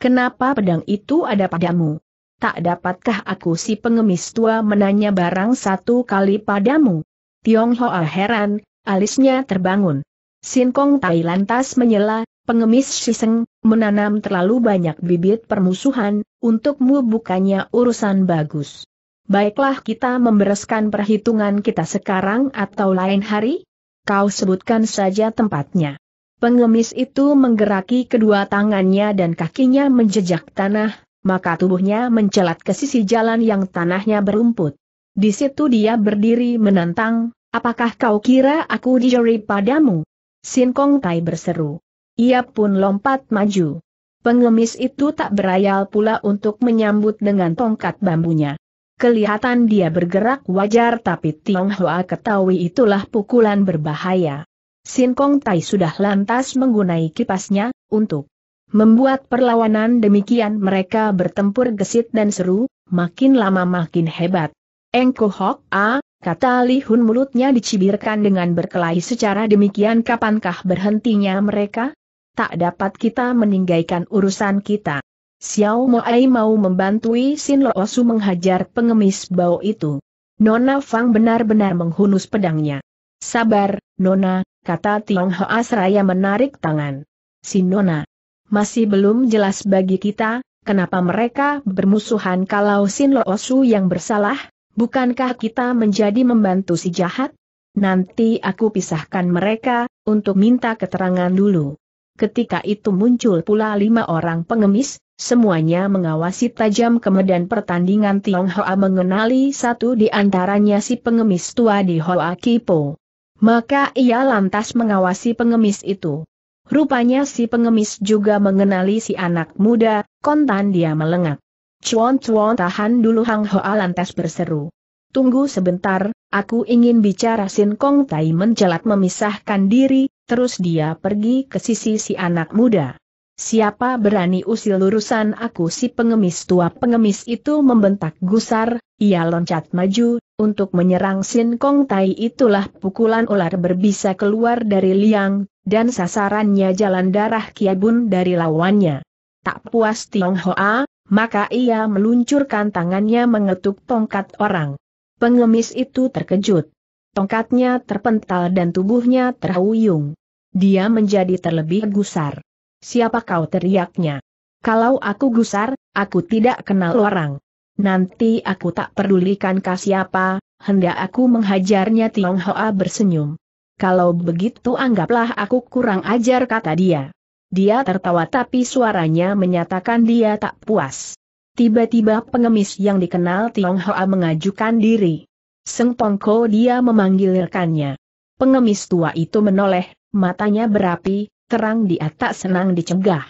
Kenapa pedang itu ada padamu? Tak dapatkah aku si pengemis tua menanya barang satu kali padamu? Tiong Hoa heran, alisnya terbangun. Sin Kong Tai lantas menyela, pengemis Shiseng, menanam terlalu banyak bibit permusuhan, untukmu bukannya urusan bagus. Baiklah kita membereskan perhitungan kita sekarang atau lain hari? kau sebutkan saja tempatnya. Pengemis itu menggeraki kedua tangannya dan kakinya menjejak tanah, maka tubuhnya mencelat ke sisi jalan yang tanahnya berumput. Di situ dia berdiri menantang, apakah kau kira aku dijeri padamu? Sin Kong Tai berseru. Ia pun lompat maju. Pengemis itu tak berayal pula untuk menyambut dengan tongkat bambunya. Kelihatan dia bergerak wajar tapi Tionghoa ketahui itulah pukulan berbahaya. Sin Kong Tai sudah lantas menggunai kipasnya, untuk membuat perlawanan demikian mereka bertempur gesit dan seru, makin lama makin hebat. Engko Hok A, kata Li Hun mulutnya dicibirkan dengan berkelahi secara demikian kapankah berhentinya mereka? Tak dapat kita meninggalkan urusan kita. Xiao Ai mau membantui Sin Lo menghajar pengemis bau itu. Nona Fang benar-benar menghunus pedangnya. Sabar, Nona, kata Tiong Hoa seraya menarik tangan. Si Nona, masih belum jelas bagi kita, kenapa mereka bermusuhan kalau Sin Lo yang bersalah, bukankah kita menjadi membantu si jahat? Nanti aku pisahkan mereka, untuk minta keterangan dulu ketika itu muncul pula lima orang pengemis, semuanya mengawasi tajam ke medan pertandingan Tionghoa mengenali satu di antaranya si pengemis tua di Hoa Kipo. Maka ia lantas mengawasi pengemis itu. Rupanya si pengemis juga mengenali si anak muda, kontan dia melengak. Cuan cuan tahan dulu Hang Hoa lantas berseru. Tunggu sebentar, aku ingin bicara Sin Kong Tai mencelat memisahkan diri, terus dia pergi ke sisi si anak muda. Siapa berani usil lurusan aku si pengemis tua pengemis itu membentak gusar, ia loncat maju, untuk menyerang Sin Kong Tai itulah pukulan ular berbisa keluar dari liang, dan sasarannya jalan darah kiabun dari lawannya. Tak puas Tiong Hoa, maka ia meluncurkan tangannya mengetuk tongkat orang. Pengemis itu terkejut tongkatnya terpental dan tubuhnya terhuyung. Dia menjadi terlebih gusar. Siapa kau teriaknya? Kalau aku gusar, aku tidak kenal orang. Nanti aku tak pedulikan kah siapa, hendak aku menghajarnya Tionghoa bersenyum. Kalau begitu anggaplah aku kurang ajar kata dia. Dia tertawa tapi suaranya menyatakan dia tak puas. Tiba-tiba pengemis yang dikenal Tionghoa mengajukan diri. Seng Pongko dia memanggilkannya. Pengemis tua itu menoleh, matanya berapi, terang dia tak senang dicegah.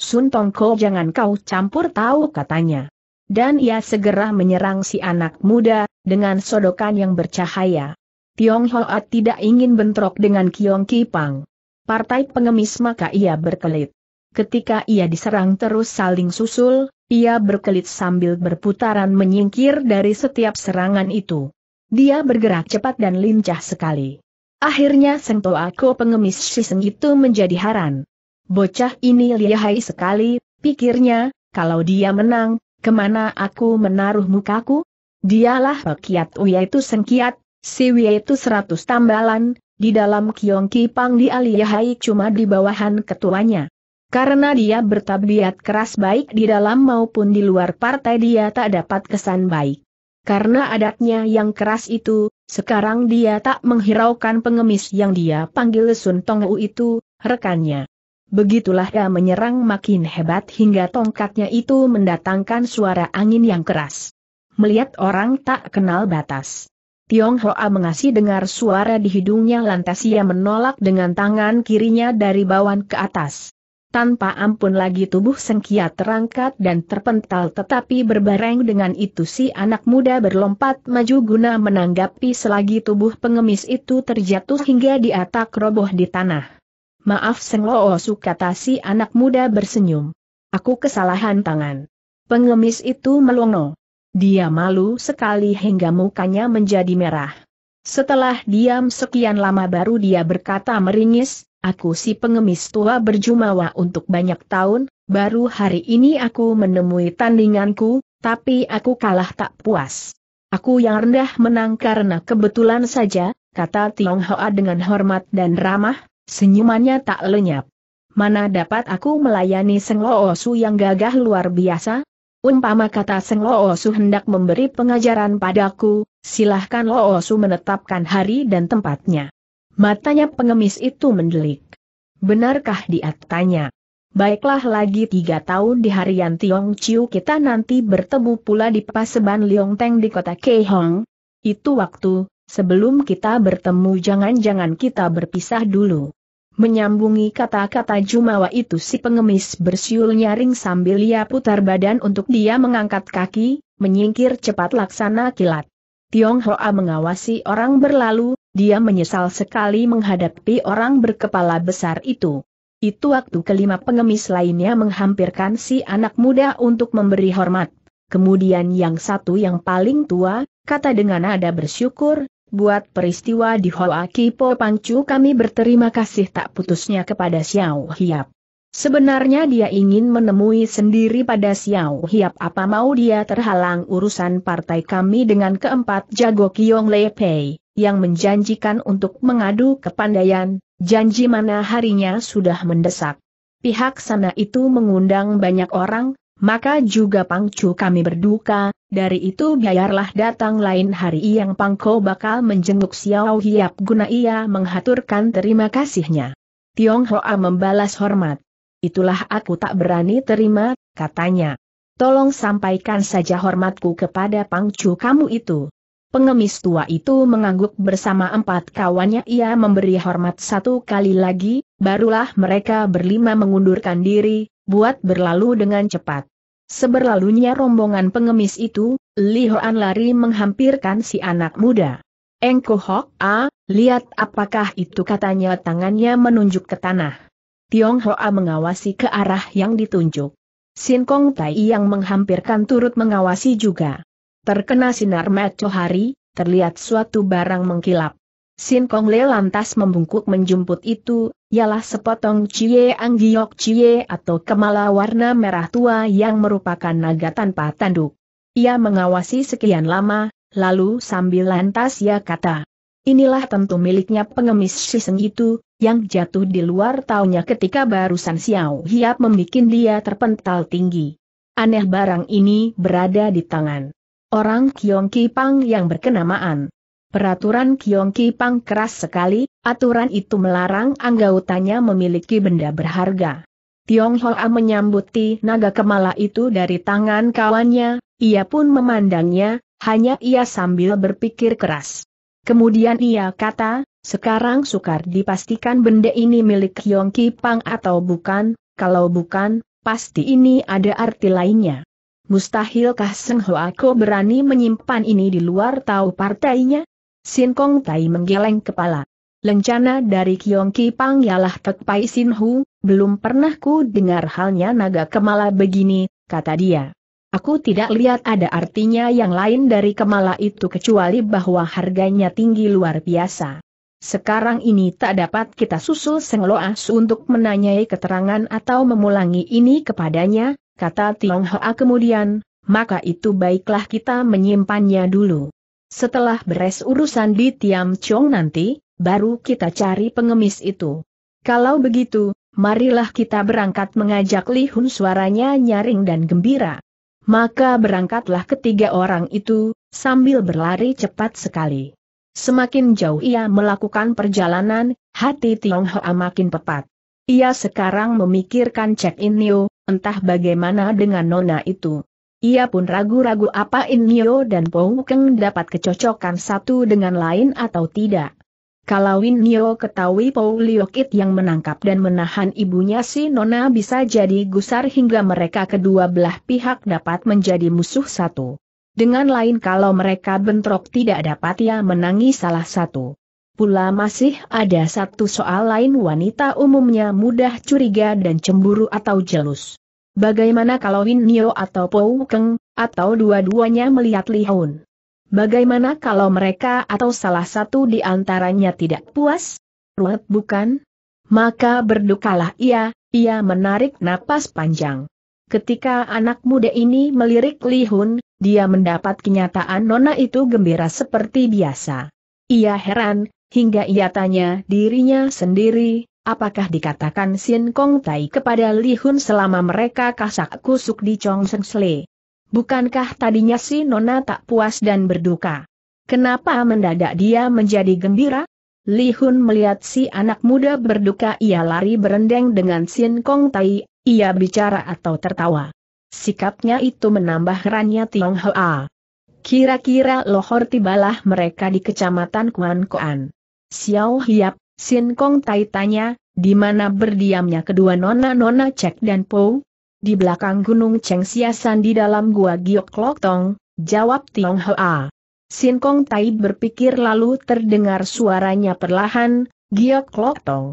Sun Pongko jangan kau campur tahu katanya. Dan ia segera menyerang si anak muda, dengan sodokan yang bercahaya. Tiong Hoa tidak ingin bentrok dengan Kiong Kipang. Partai pengemis maka ia berkelit. Ketika ia diserang terus saling susul, ia berkelit sambil berputaran menyingkir dari setiap serangan itu. Dia bergerak cepat dan lincah sekali. Akhirnya Seng Toako pengemis si Seng itu menjadi haran. Bocah ini lihai sekali, pikirnya, kalau dia menang, kemana aku menaruh mukaku? Dialah Kiat Uya itu Seng Kiat, si Uya itu seratus tambalan, di dalam Kiong Kipang dia lihai cuma di bawahan ketuanya. Karena dia bertabiat keras baik di dalam maupun di luar partai dia tak dapat kesan baik. Karena adatnya yang keras itu, sekarang dia tak menghiraukan pengemis yang dia panggil Sun Wu itu, rekannya. Begitulah dia menyerang makin hebat hingga tongkatnya itu mendatangkan suara angin yang keras. Melihat orang tak kenal batas. Tiong Hoa mengasih dengar suara di hidungnya lantas ia menolak dengan tangan kirinya dari bawah ke atas. Tanpa ampun lagi tubuh Sengkia terangkat dan terpental tetapi berbareng dengan itu si anak muda berlompat maju guna menanggapi selagi tubuh pengemis itu terjatuh hingga di atas roboh di tanah. Maaf Seng kata si anak muda bersenyum. Aku kesalahan tangan. Pengemis itu melongo. Dia malu sekali hingga mukanya menjadi merah. Setelah diam sekian lama baru dia berkata meringis, Aku si pengemis tua berjumawa untuk banyak tahun, baru hari ini aku menemui tandinganku, tapi aku kalah tak puas. Aku yang rendah menang karena kebetulan saja, kata Tiong Hoa dengan hormat dan ramah, senyumannya tak lenyap. Mana dapat aku melayani Seng Loosu yang gagah luar biasa? Umpama kata Seng Loosu hendak memberi pengajaran padaku, silahkan Loosu menetapkan hari dan tempatnya. Matanya pengemis itu mendelik. Benarkah dia tanya? Baiklah lagi tiga tahun di harian Tiong Chiu kita nanti bertemu pula di paseban Liong Teng di kota Keihong. Itu waktu, sebelum kita bertemu jangan-jangan kita berpisah dulu. Menyambungi kata-kata Jumawa itu si pengemis bersiul nyaring sambil ia putar badan untuk dia mengangkat kaki, menyingkir cepat laksana kilat. Tiong Hoa mengawasi orang berlalu, dia menyesal sekali menghadapi orang berkepala besar itu. Itu waktu kelima pengemis lainnya menghampirkan si anak muda untuk memberi hormat. Kemudian yang satu yang paling tua, kata dengan nada bersyukur, buat peristiwa di Hoa Kipo Pangcu kami berterima kasih tak putusnya kepada Xiao Hiap. Sebenarnya dia ingin menemui sendiri pada Xiao Hiap apa mau dia terhalang urusan partai kami dengan keempat jago Kiong Lepei yang menjanjikan untuk mengadu kepandaian, janji mana harinya sudah mendesak. Pihak sana itu mengundang banyak orang, maka juga pangcu kami berduka, dari itu biarlah datang lain hari yang pangko bakal menjenguk Xiao Hiap guna ia menghaturkan terima kasihnya. Hoa membalas hormat. Itulah aku tak berani terima, katanya. Tolong sampaikan saja hormatku kepada pangcu kamu itu. Pengemis tua itu mengangguk bersama empat kawannya ia memberi hormat satu kali lagi, barulah mereka berlima mengundurkan diri, buat berlalu dengan cepat. Seberlalunya rombongan pengemis itu, Li Hoan lari menghampirkan si anak muda. Engko Hok A, lihat apakah itu katanya tangannya menunjuk ke tanah. Tiong Hoa mengawasi ke arah yang ditunjuk. Sin Kong Tai yang menghampirkan turut mengawasi juga. Terkena sinar matahari, terlihat suatu barang mengkilap. Sin Kong Le lantas membungkuk menjemput itu, ialah sepotong Cie Anggiok Cie atau kemala warna merah tua yang merupakan naga tanpa tanduk. Ia mengawasi sekian lama, lalu sambil lantas ia kata, Inilah tentu miliknya pengemis siseng itu, yang jatuh di luar taunya ketika barusan Xiao Hiap membuat dia terpental tinggi. Aneh barang ini berada di tangan orang Kiong Kipang yang berkenamaan. Peraturan Kiong Kipang keras sekali, aturan itu melarang anggotanya memiliki benda berharga. Tiong Hoa menyambuti naga kemala itu dari tangan kawannya, ia pun memandangnya, hanya ia sambil berpikir keras. Kemudian ia kata, sekarang sukar dipastikan benda ini milik Kiong Kipang atau bukan, kalau bukan, pasti ini ada arti lainnya mustahilkah Seng Hoako berani menyimpan ini di luar tahu partainya? Sin Kong Tai menggeleng kepala. Lencana dari Kiong Ki Pang ialah Tek Pai Sin Hu, belum pernah ku dengar halnya naga kemala begini, kata dia. Aku tidak lihat ada artinya yang lain dari kemala itu kecuali bahwa harganya tinggi luar biasa. Sekarang ini tak dapat kita susul Seng Loas untuk menanyai keterangan atau memulangi ini kepadanya, kata Tionghoa kemudian, maka itu baiklah kita menyimpannya dulu. Setelah beres urusan di Tiam Chong nanti, baru kita cari pengemis itu. Kalau begitu, marilah kita berangkat mengajak Li Hun suaranya nyaring dan gembira. Maka berangkatlah ketiga orang itu, sambil berlari cepat sekali. Semakin jauh ia melakukan perjalanan, hati Tionghoa makin pepat. Ia sekarang memikirkan Cek In new. Entah bagaimana dengan nona itu. Ia pun ragu-ragu apa Inyo dan Pou Keng dapat kecocokan satu dengan lain atau tidak. Kalau Inyo ketahui Pou Liokit yang menangkap dan menahan ibunya si Nona bisa jadi gusar hingga mereka kedua belah pihak dapat menjadi musuh satu. Dengan lain kalau mereka bentrok tidak dapat ia menangi salah satu. Pula masih ada satu soal lain wanita umumnya mudah curiga dan cemburu atau jelus. Bagaimana kalau Win Nio atau Pou Keng, atau dua-duanya melihat Li Hun? Bagaimana kalau mereka atau salah satu di antaranya tidak puas? Ruat bukan? Maka berdukalah ia, ia menarik napas panjang. Ketika anak muda ini melirik Li Hun, dia mendapat kenyataan nona itu gembira seperti biasa. Ia heran, hingga ia tanya dirinya sendiri, apakah dikatakan Sin Kong Tai kepada Li Hun selama mereka kasak kusuk di Chong Seng Sle. Bukankah tadinya si Nona tak puas dan berduka? Kenapa mendadak dia menjadi gembira? Li Hun melihat si anak muda berduka ia lari berendeng dengan Sin Kong Tai, ia bicara atau tertawa. Sikapnya itu menambah herannya Tiong Hoa. Kira-kira lohor tibalah mereka di kecamatan Kuan Koan. Xiao Hiap, Sin Kong Tai tanya, di mana berdiamnya kedua nona-nona Cek dan Po? Di belakang Gunung Cheng Siasan di dalam gua Giok Lok Tong, jawab Tiong Hoa. Sin Kong Tai berpikir lalu terdengar suaranya perlahan, Giok Lok Tong.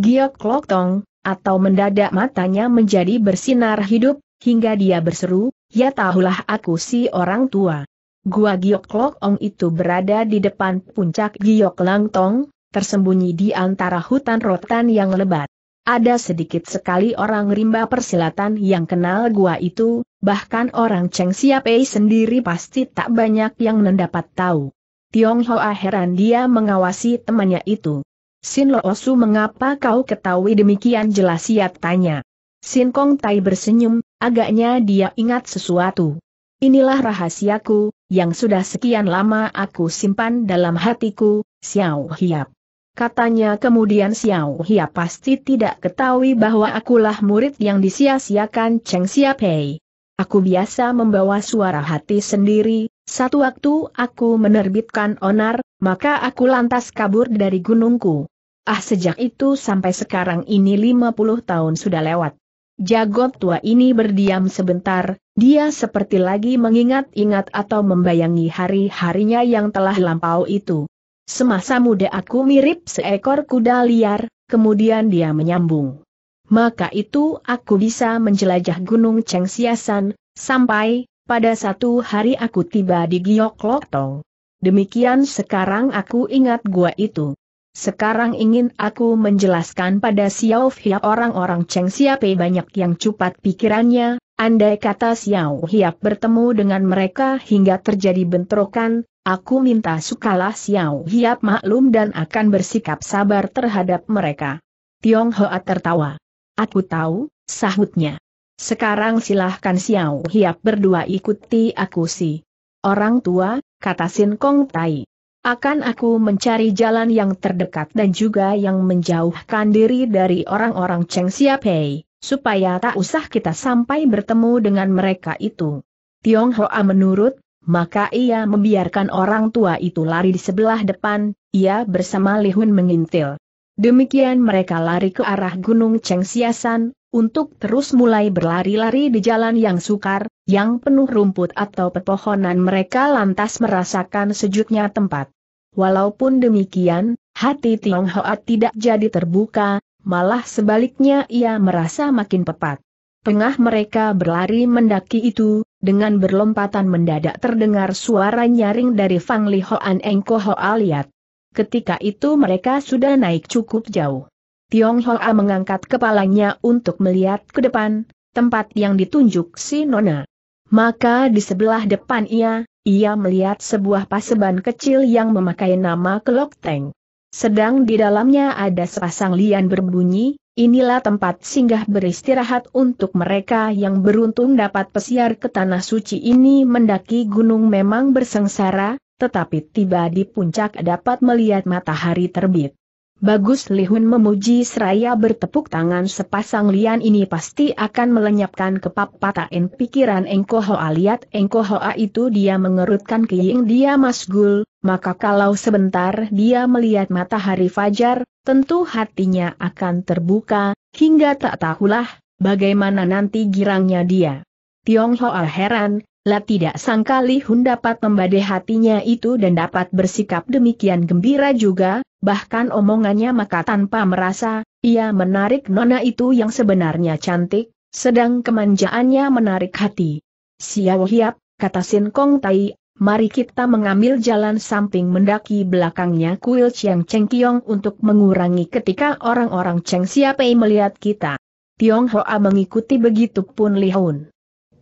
Giok Lok Tong, atau mendadak matanya menjadi bersinar hidup, hingga dia berseru, ya tahulah aku si orang tua. Gua Giok Lok Ong itu berada di depan puncak Giok Langtong, tersembunyi di antara hutan rotan yang lebat. Ada sedikit sekali orang rimba persilatan yang kenal gua itu, bahkan orang Cheng Siapei sendiri pasti tak banyak yang mendapat tahu. Tiong Hoa heran dia mengawasi temannya itu. Sin Lo Osu mengapa kau ketahui demikian jelas siap tanya. Sin Kong Tai bersenyum, agaknya dia ingat sesuatu. Inilah rahasiaku, yang sudah sekian lama aku simpan dalam hatiku, Xiao Hiap. Katanya kemudian Xiao Hiap pasti tidak ketahui bahwa akulah murid yang disia-siakan Cheng Xiaopei. Aku biasa membawa suara hati sendiri, satu waktu aku menerbitkan onar, maka aku lantas kabur dari gunungku. Ah sejak itu sampai sekarang ini 50 tahun sudah lewat. Jagot tua ini berdiam sebentar, dia seperti lagi mengingat-ingat atau membayangi hari-harinya yang telah lampau itu. Semasa muda aku mirip seekor kuda liar, kemudian dia menyambung. Maka itu aku bisa menjelajah gunung Cengsiasan, sampai, pada satu hari aku tiba di Lok Tong. Demikian sekarang aku ingat gua itu. Sekarang ingin aku menjelaskan pada Xiao Hiap orang-orang Cheng Siapai banyak yang cupat pikirannya, andai kata Xiao Hiap bertemu dengan mereka hingga terjadi bentrokan, aku minta sukalah Xiao Hiap maklum dan akan bersikap sabar terhadap mereka. Tiong Hoa tertawa. Aku tahu, sahutnya. Sekarang silahkan Xiao Hiap berdua ikuti aku si. Orang tua, kata Sin Kong Tai. Akan aku mencari jalan yang terdekat dan juga yang menjauhkan diri dari orang-orang Cheng Xiapei, supaya tak usah kita sampai bertemu dengan mereka itu. Tiong Hoa menurut, maka ia membiarkan orang tua itu lari di sebelah depan, ia bersama Li Hun mengintil. Demikian mereka lari ke arah Gunung Cheng Siasan, untuk terus mulai berlari-lari di jalan yang sukar, yang penuh rumput atau pepohonan mereka lantas merasakan sejuknya tempat. Walaupun demikian, hati Tiong Hoa tidak jadi terbuka, malah sebaliknya ia merasa makin pepat. Tengah mereka berlari mendaki itu, dengan berlompatan mendadak terdengar suara nyaring dari Fang Li Hoan Engko Hoa Liat. Ketika itu mereka sudah naik cukup jauh. Tiong Hoa mengangkat kepalanya untuk melihat ke depan, tempat yang ditunjuk si Nona. Maka di sebelah depan ia, ia melihat sebuah paseban kecil yang memakai nama Kelok Teng. Sedang di dalamnya ada sepasang lian berbunyi, inilah tempat singgah beristirahat untuk mereka yang beruntung dapat pesiar ke tanah suci ini mendaki gunung memang bersengsara, tetapi tiba di puncak dapat melihat matahari terbit. Bagus Lihun memuji seraya bertepuk tangan sepasang lian ini pasti akan melenyapkan patahin pikiran Engko Hoa lihat Engko Hoa itu dia mengerutkan keing dia masgul, maka kalau sebentar dia melihat matahari fajar, tentu hatinya akan terbuka, hingga tak tahulah, bagaimana nanti girangnya dia. Tiong Hoa heran, lah tidak sangka Lihun dapat membadai hatinya itu dan dapat bersikap demikian gembira juga, bahkan omongannya maka tanpa merasa, ia menarik nona itu yang sebenarnya cantik, sedang kemanjaannya menarik hati. Siawohiap Hiap, kata Sin Kong Tai, mari kita mengambil jalan samping mendaki belakangnya kuil Chiang Cheng Kiong untuk mengurangi ketika orang-orang Cheng Siapai melihat kita. Tiong Hoa mengikuti begitu pun Li Hun.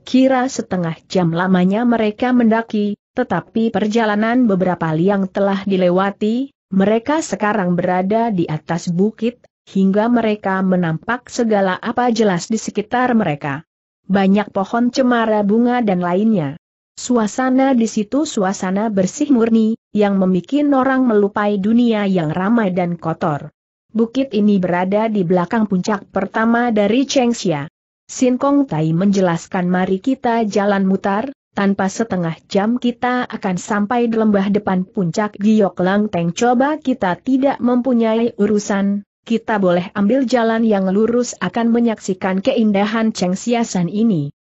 Kira setengah jam lamanya mereka mendaki, tetapi perjalanan beberapa liang telah dilewati, mereka sekarang berada di atas bukit, hingga mereka menampak segala apa jelas di sekitar mereka. Banyak pohon cemara bunga dan lainnya. Suasana di situ suasana bersih murni, yang memikin orang melupai dunia yang ramai dan kotor. Bukit ini berada di belakang puncak pertama dari Chengxia. Sin Kong Tai menjelaskan mari kita jalan mutar, tanpa setengah jam kita akan sampai di lembah depan puncak Giok Langteng. Coba kita tidak mempunyai urusan, kita boleh ambil jalan yang lurus akan menyaksikan keindahan Cheng Siasan ini.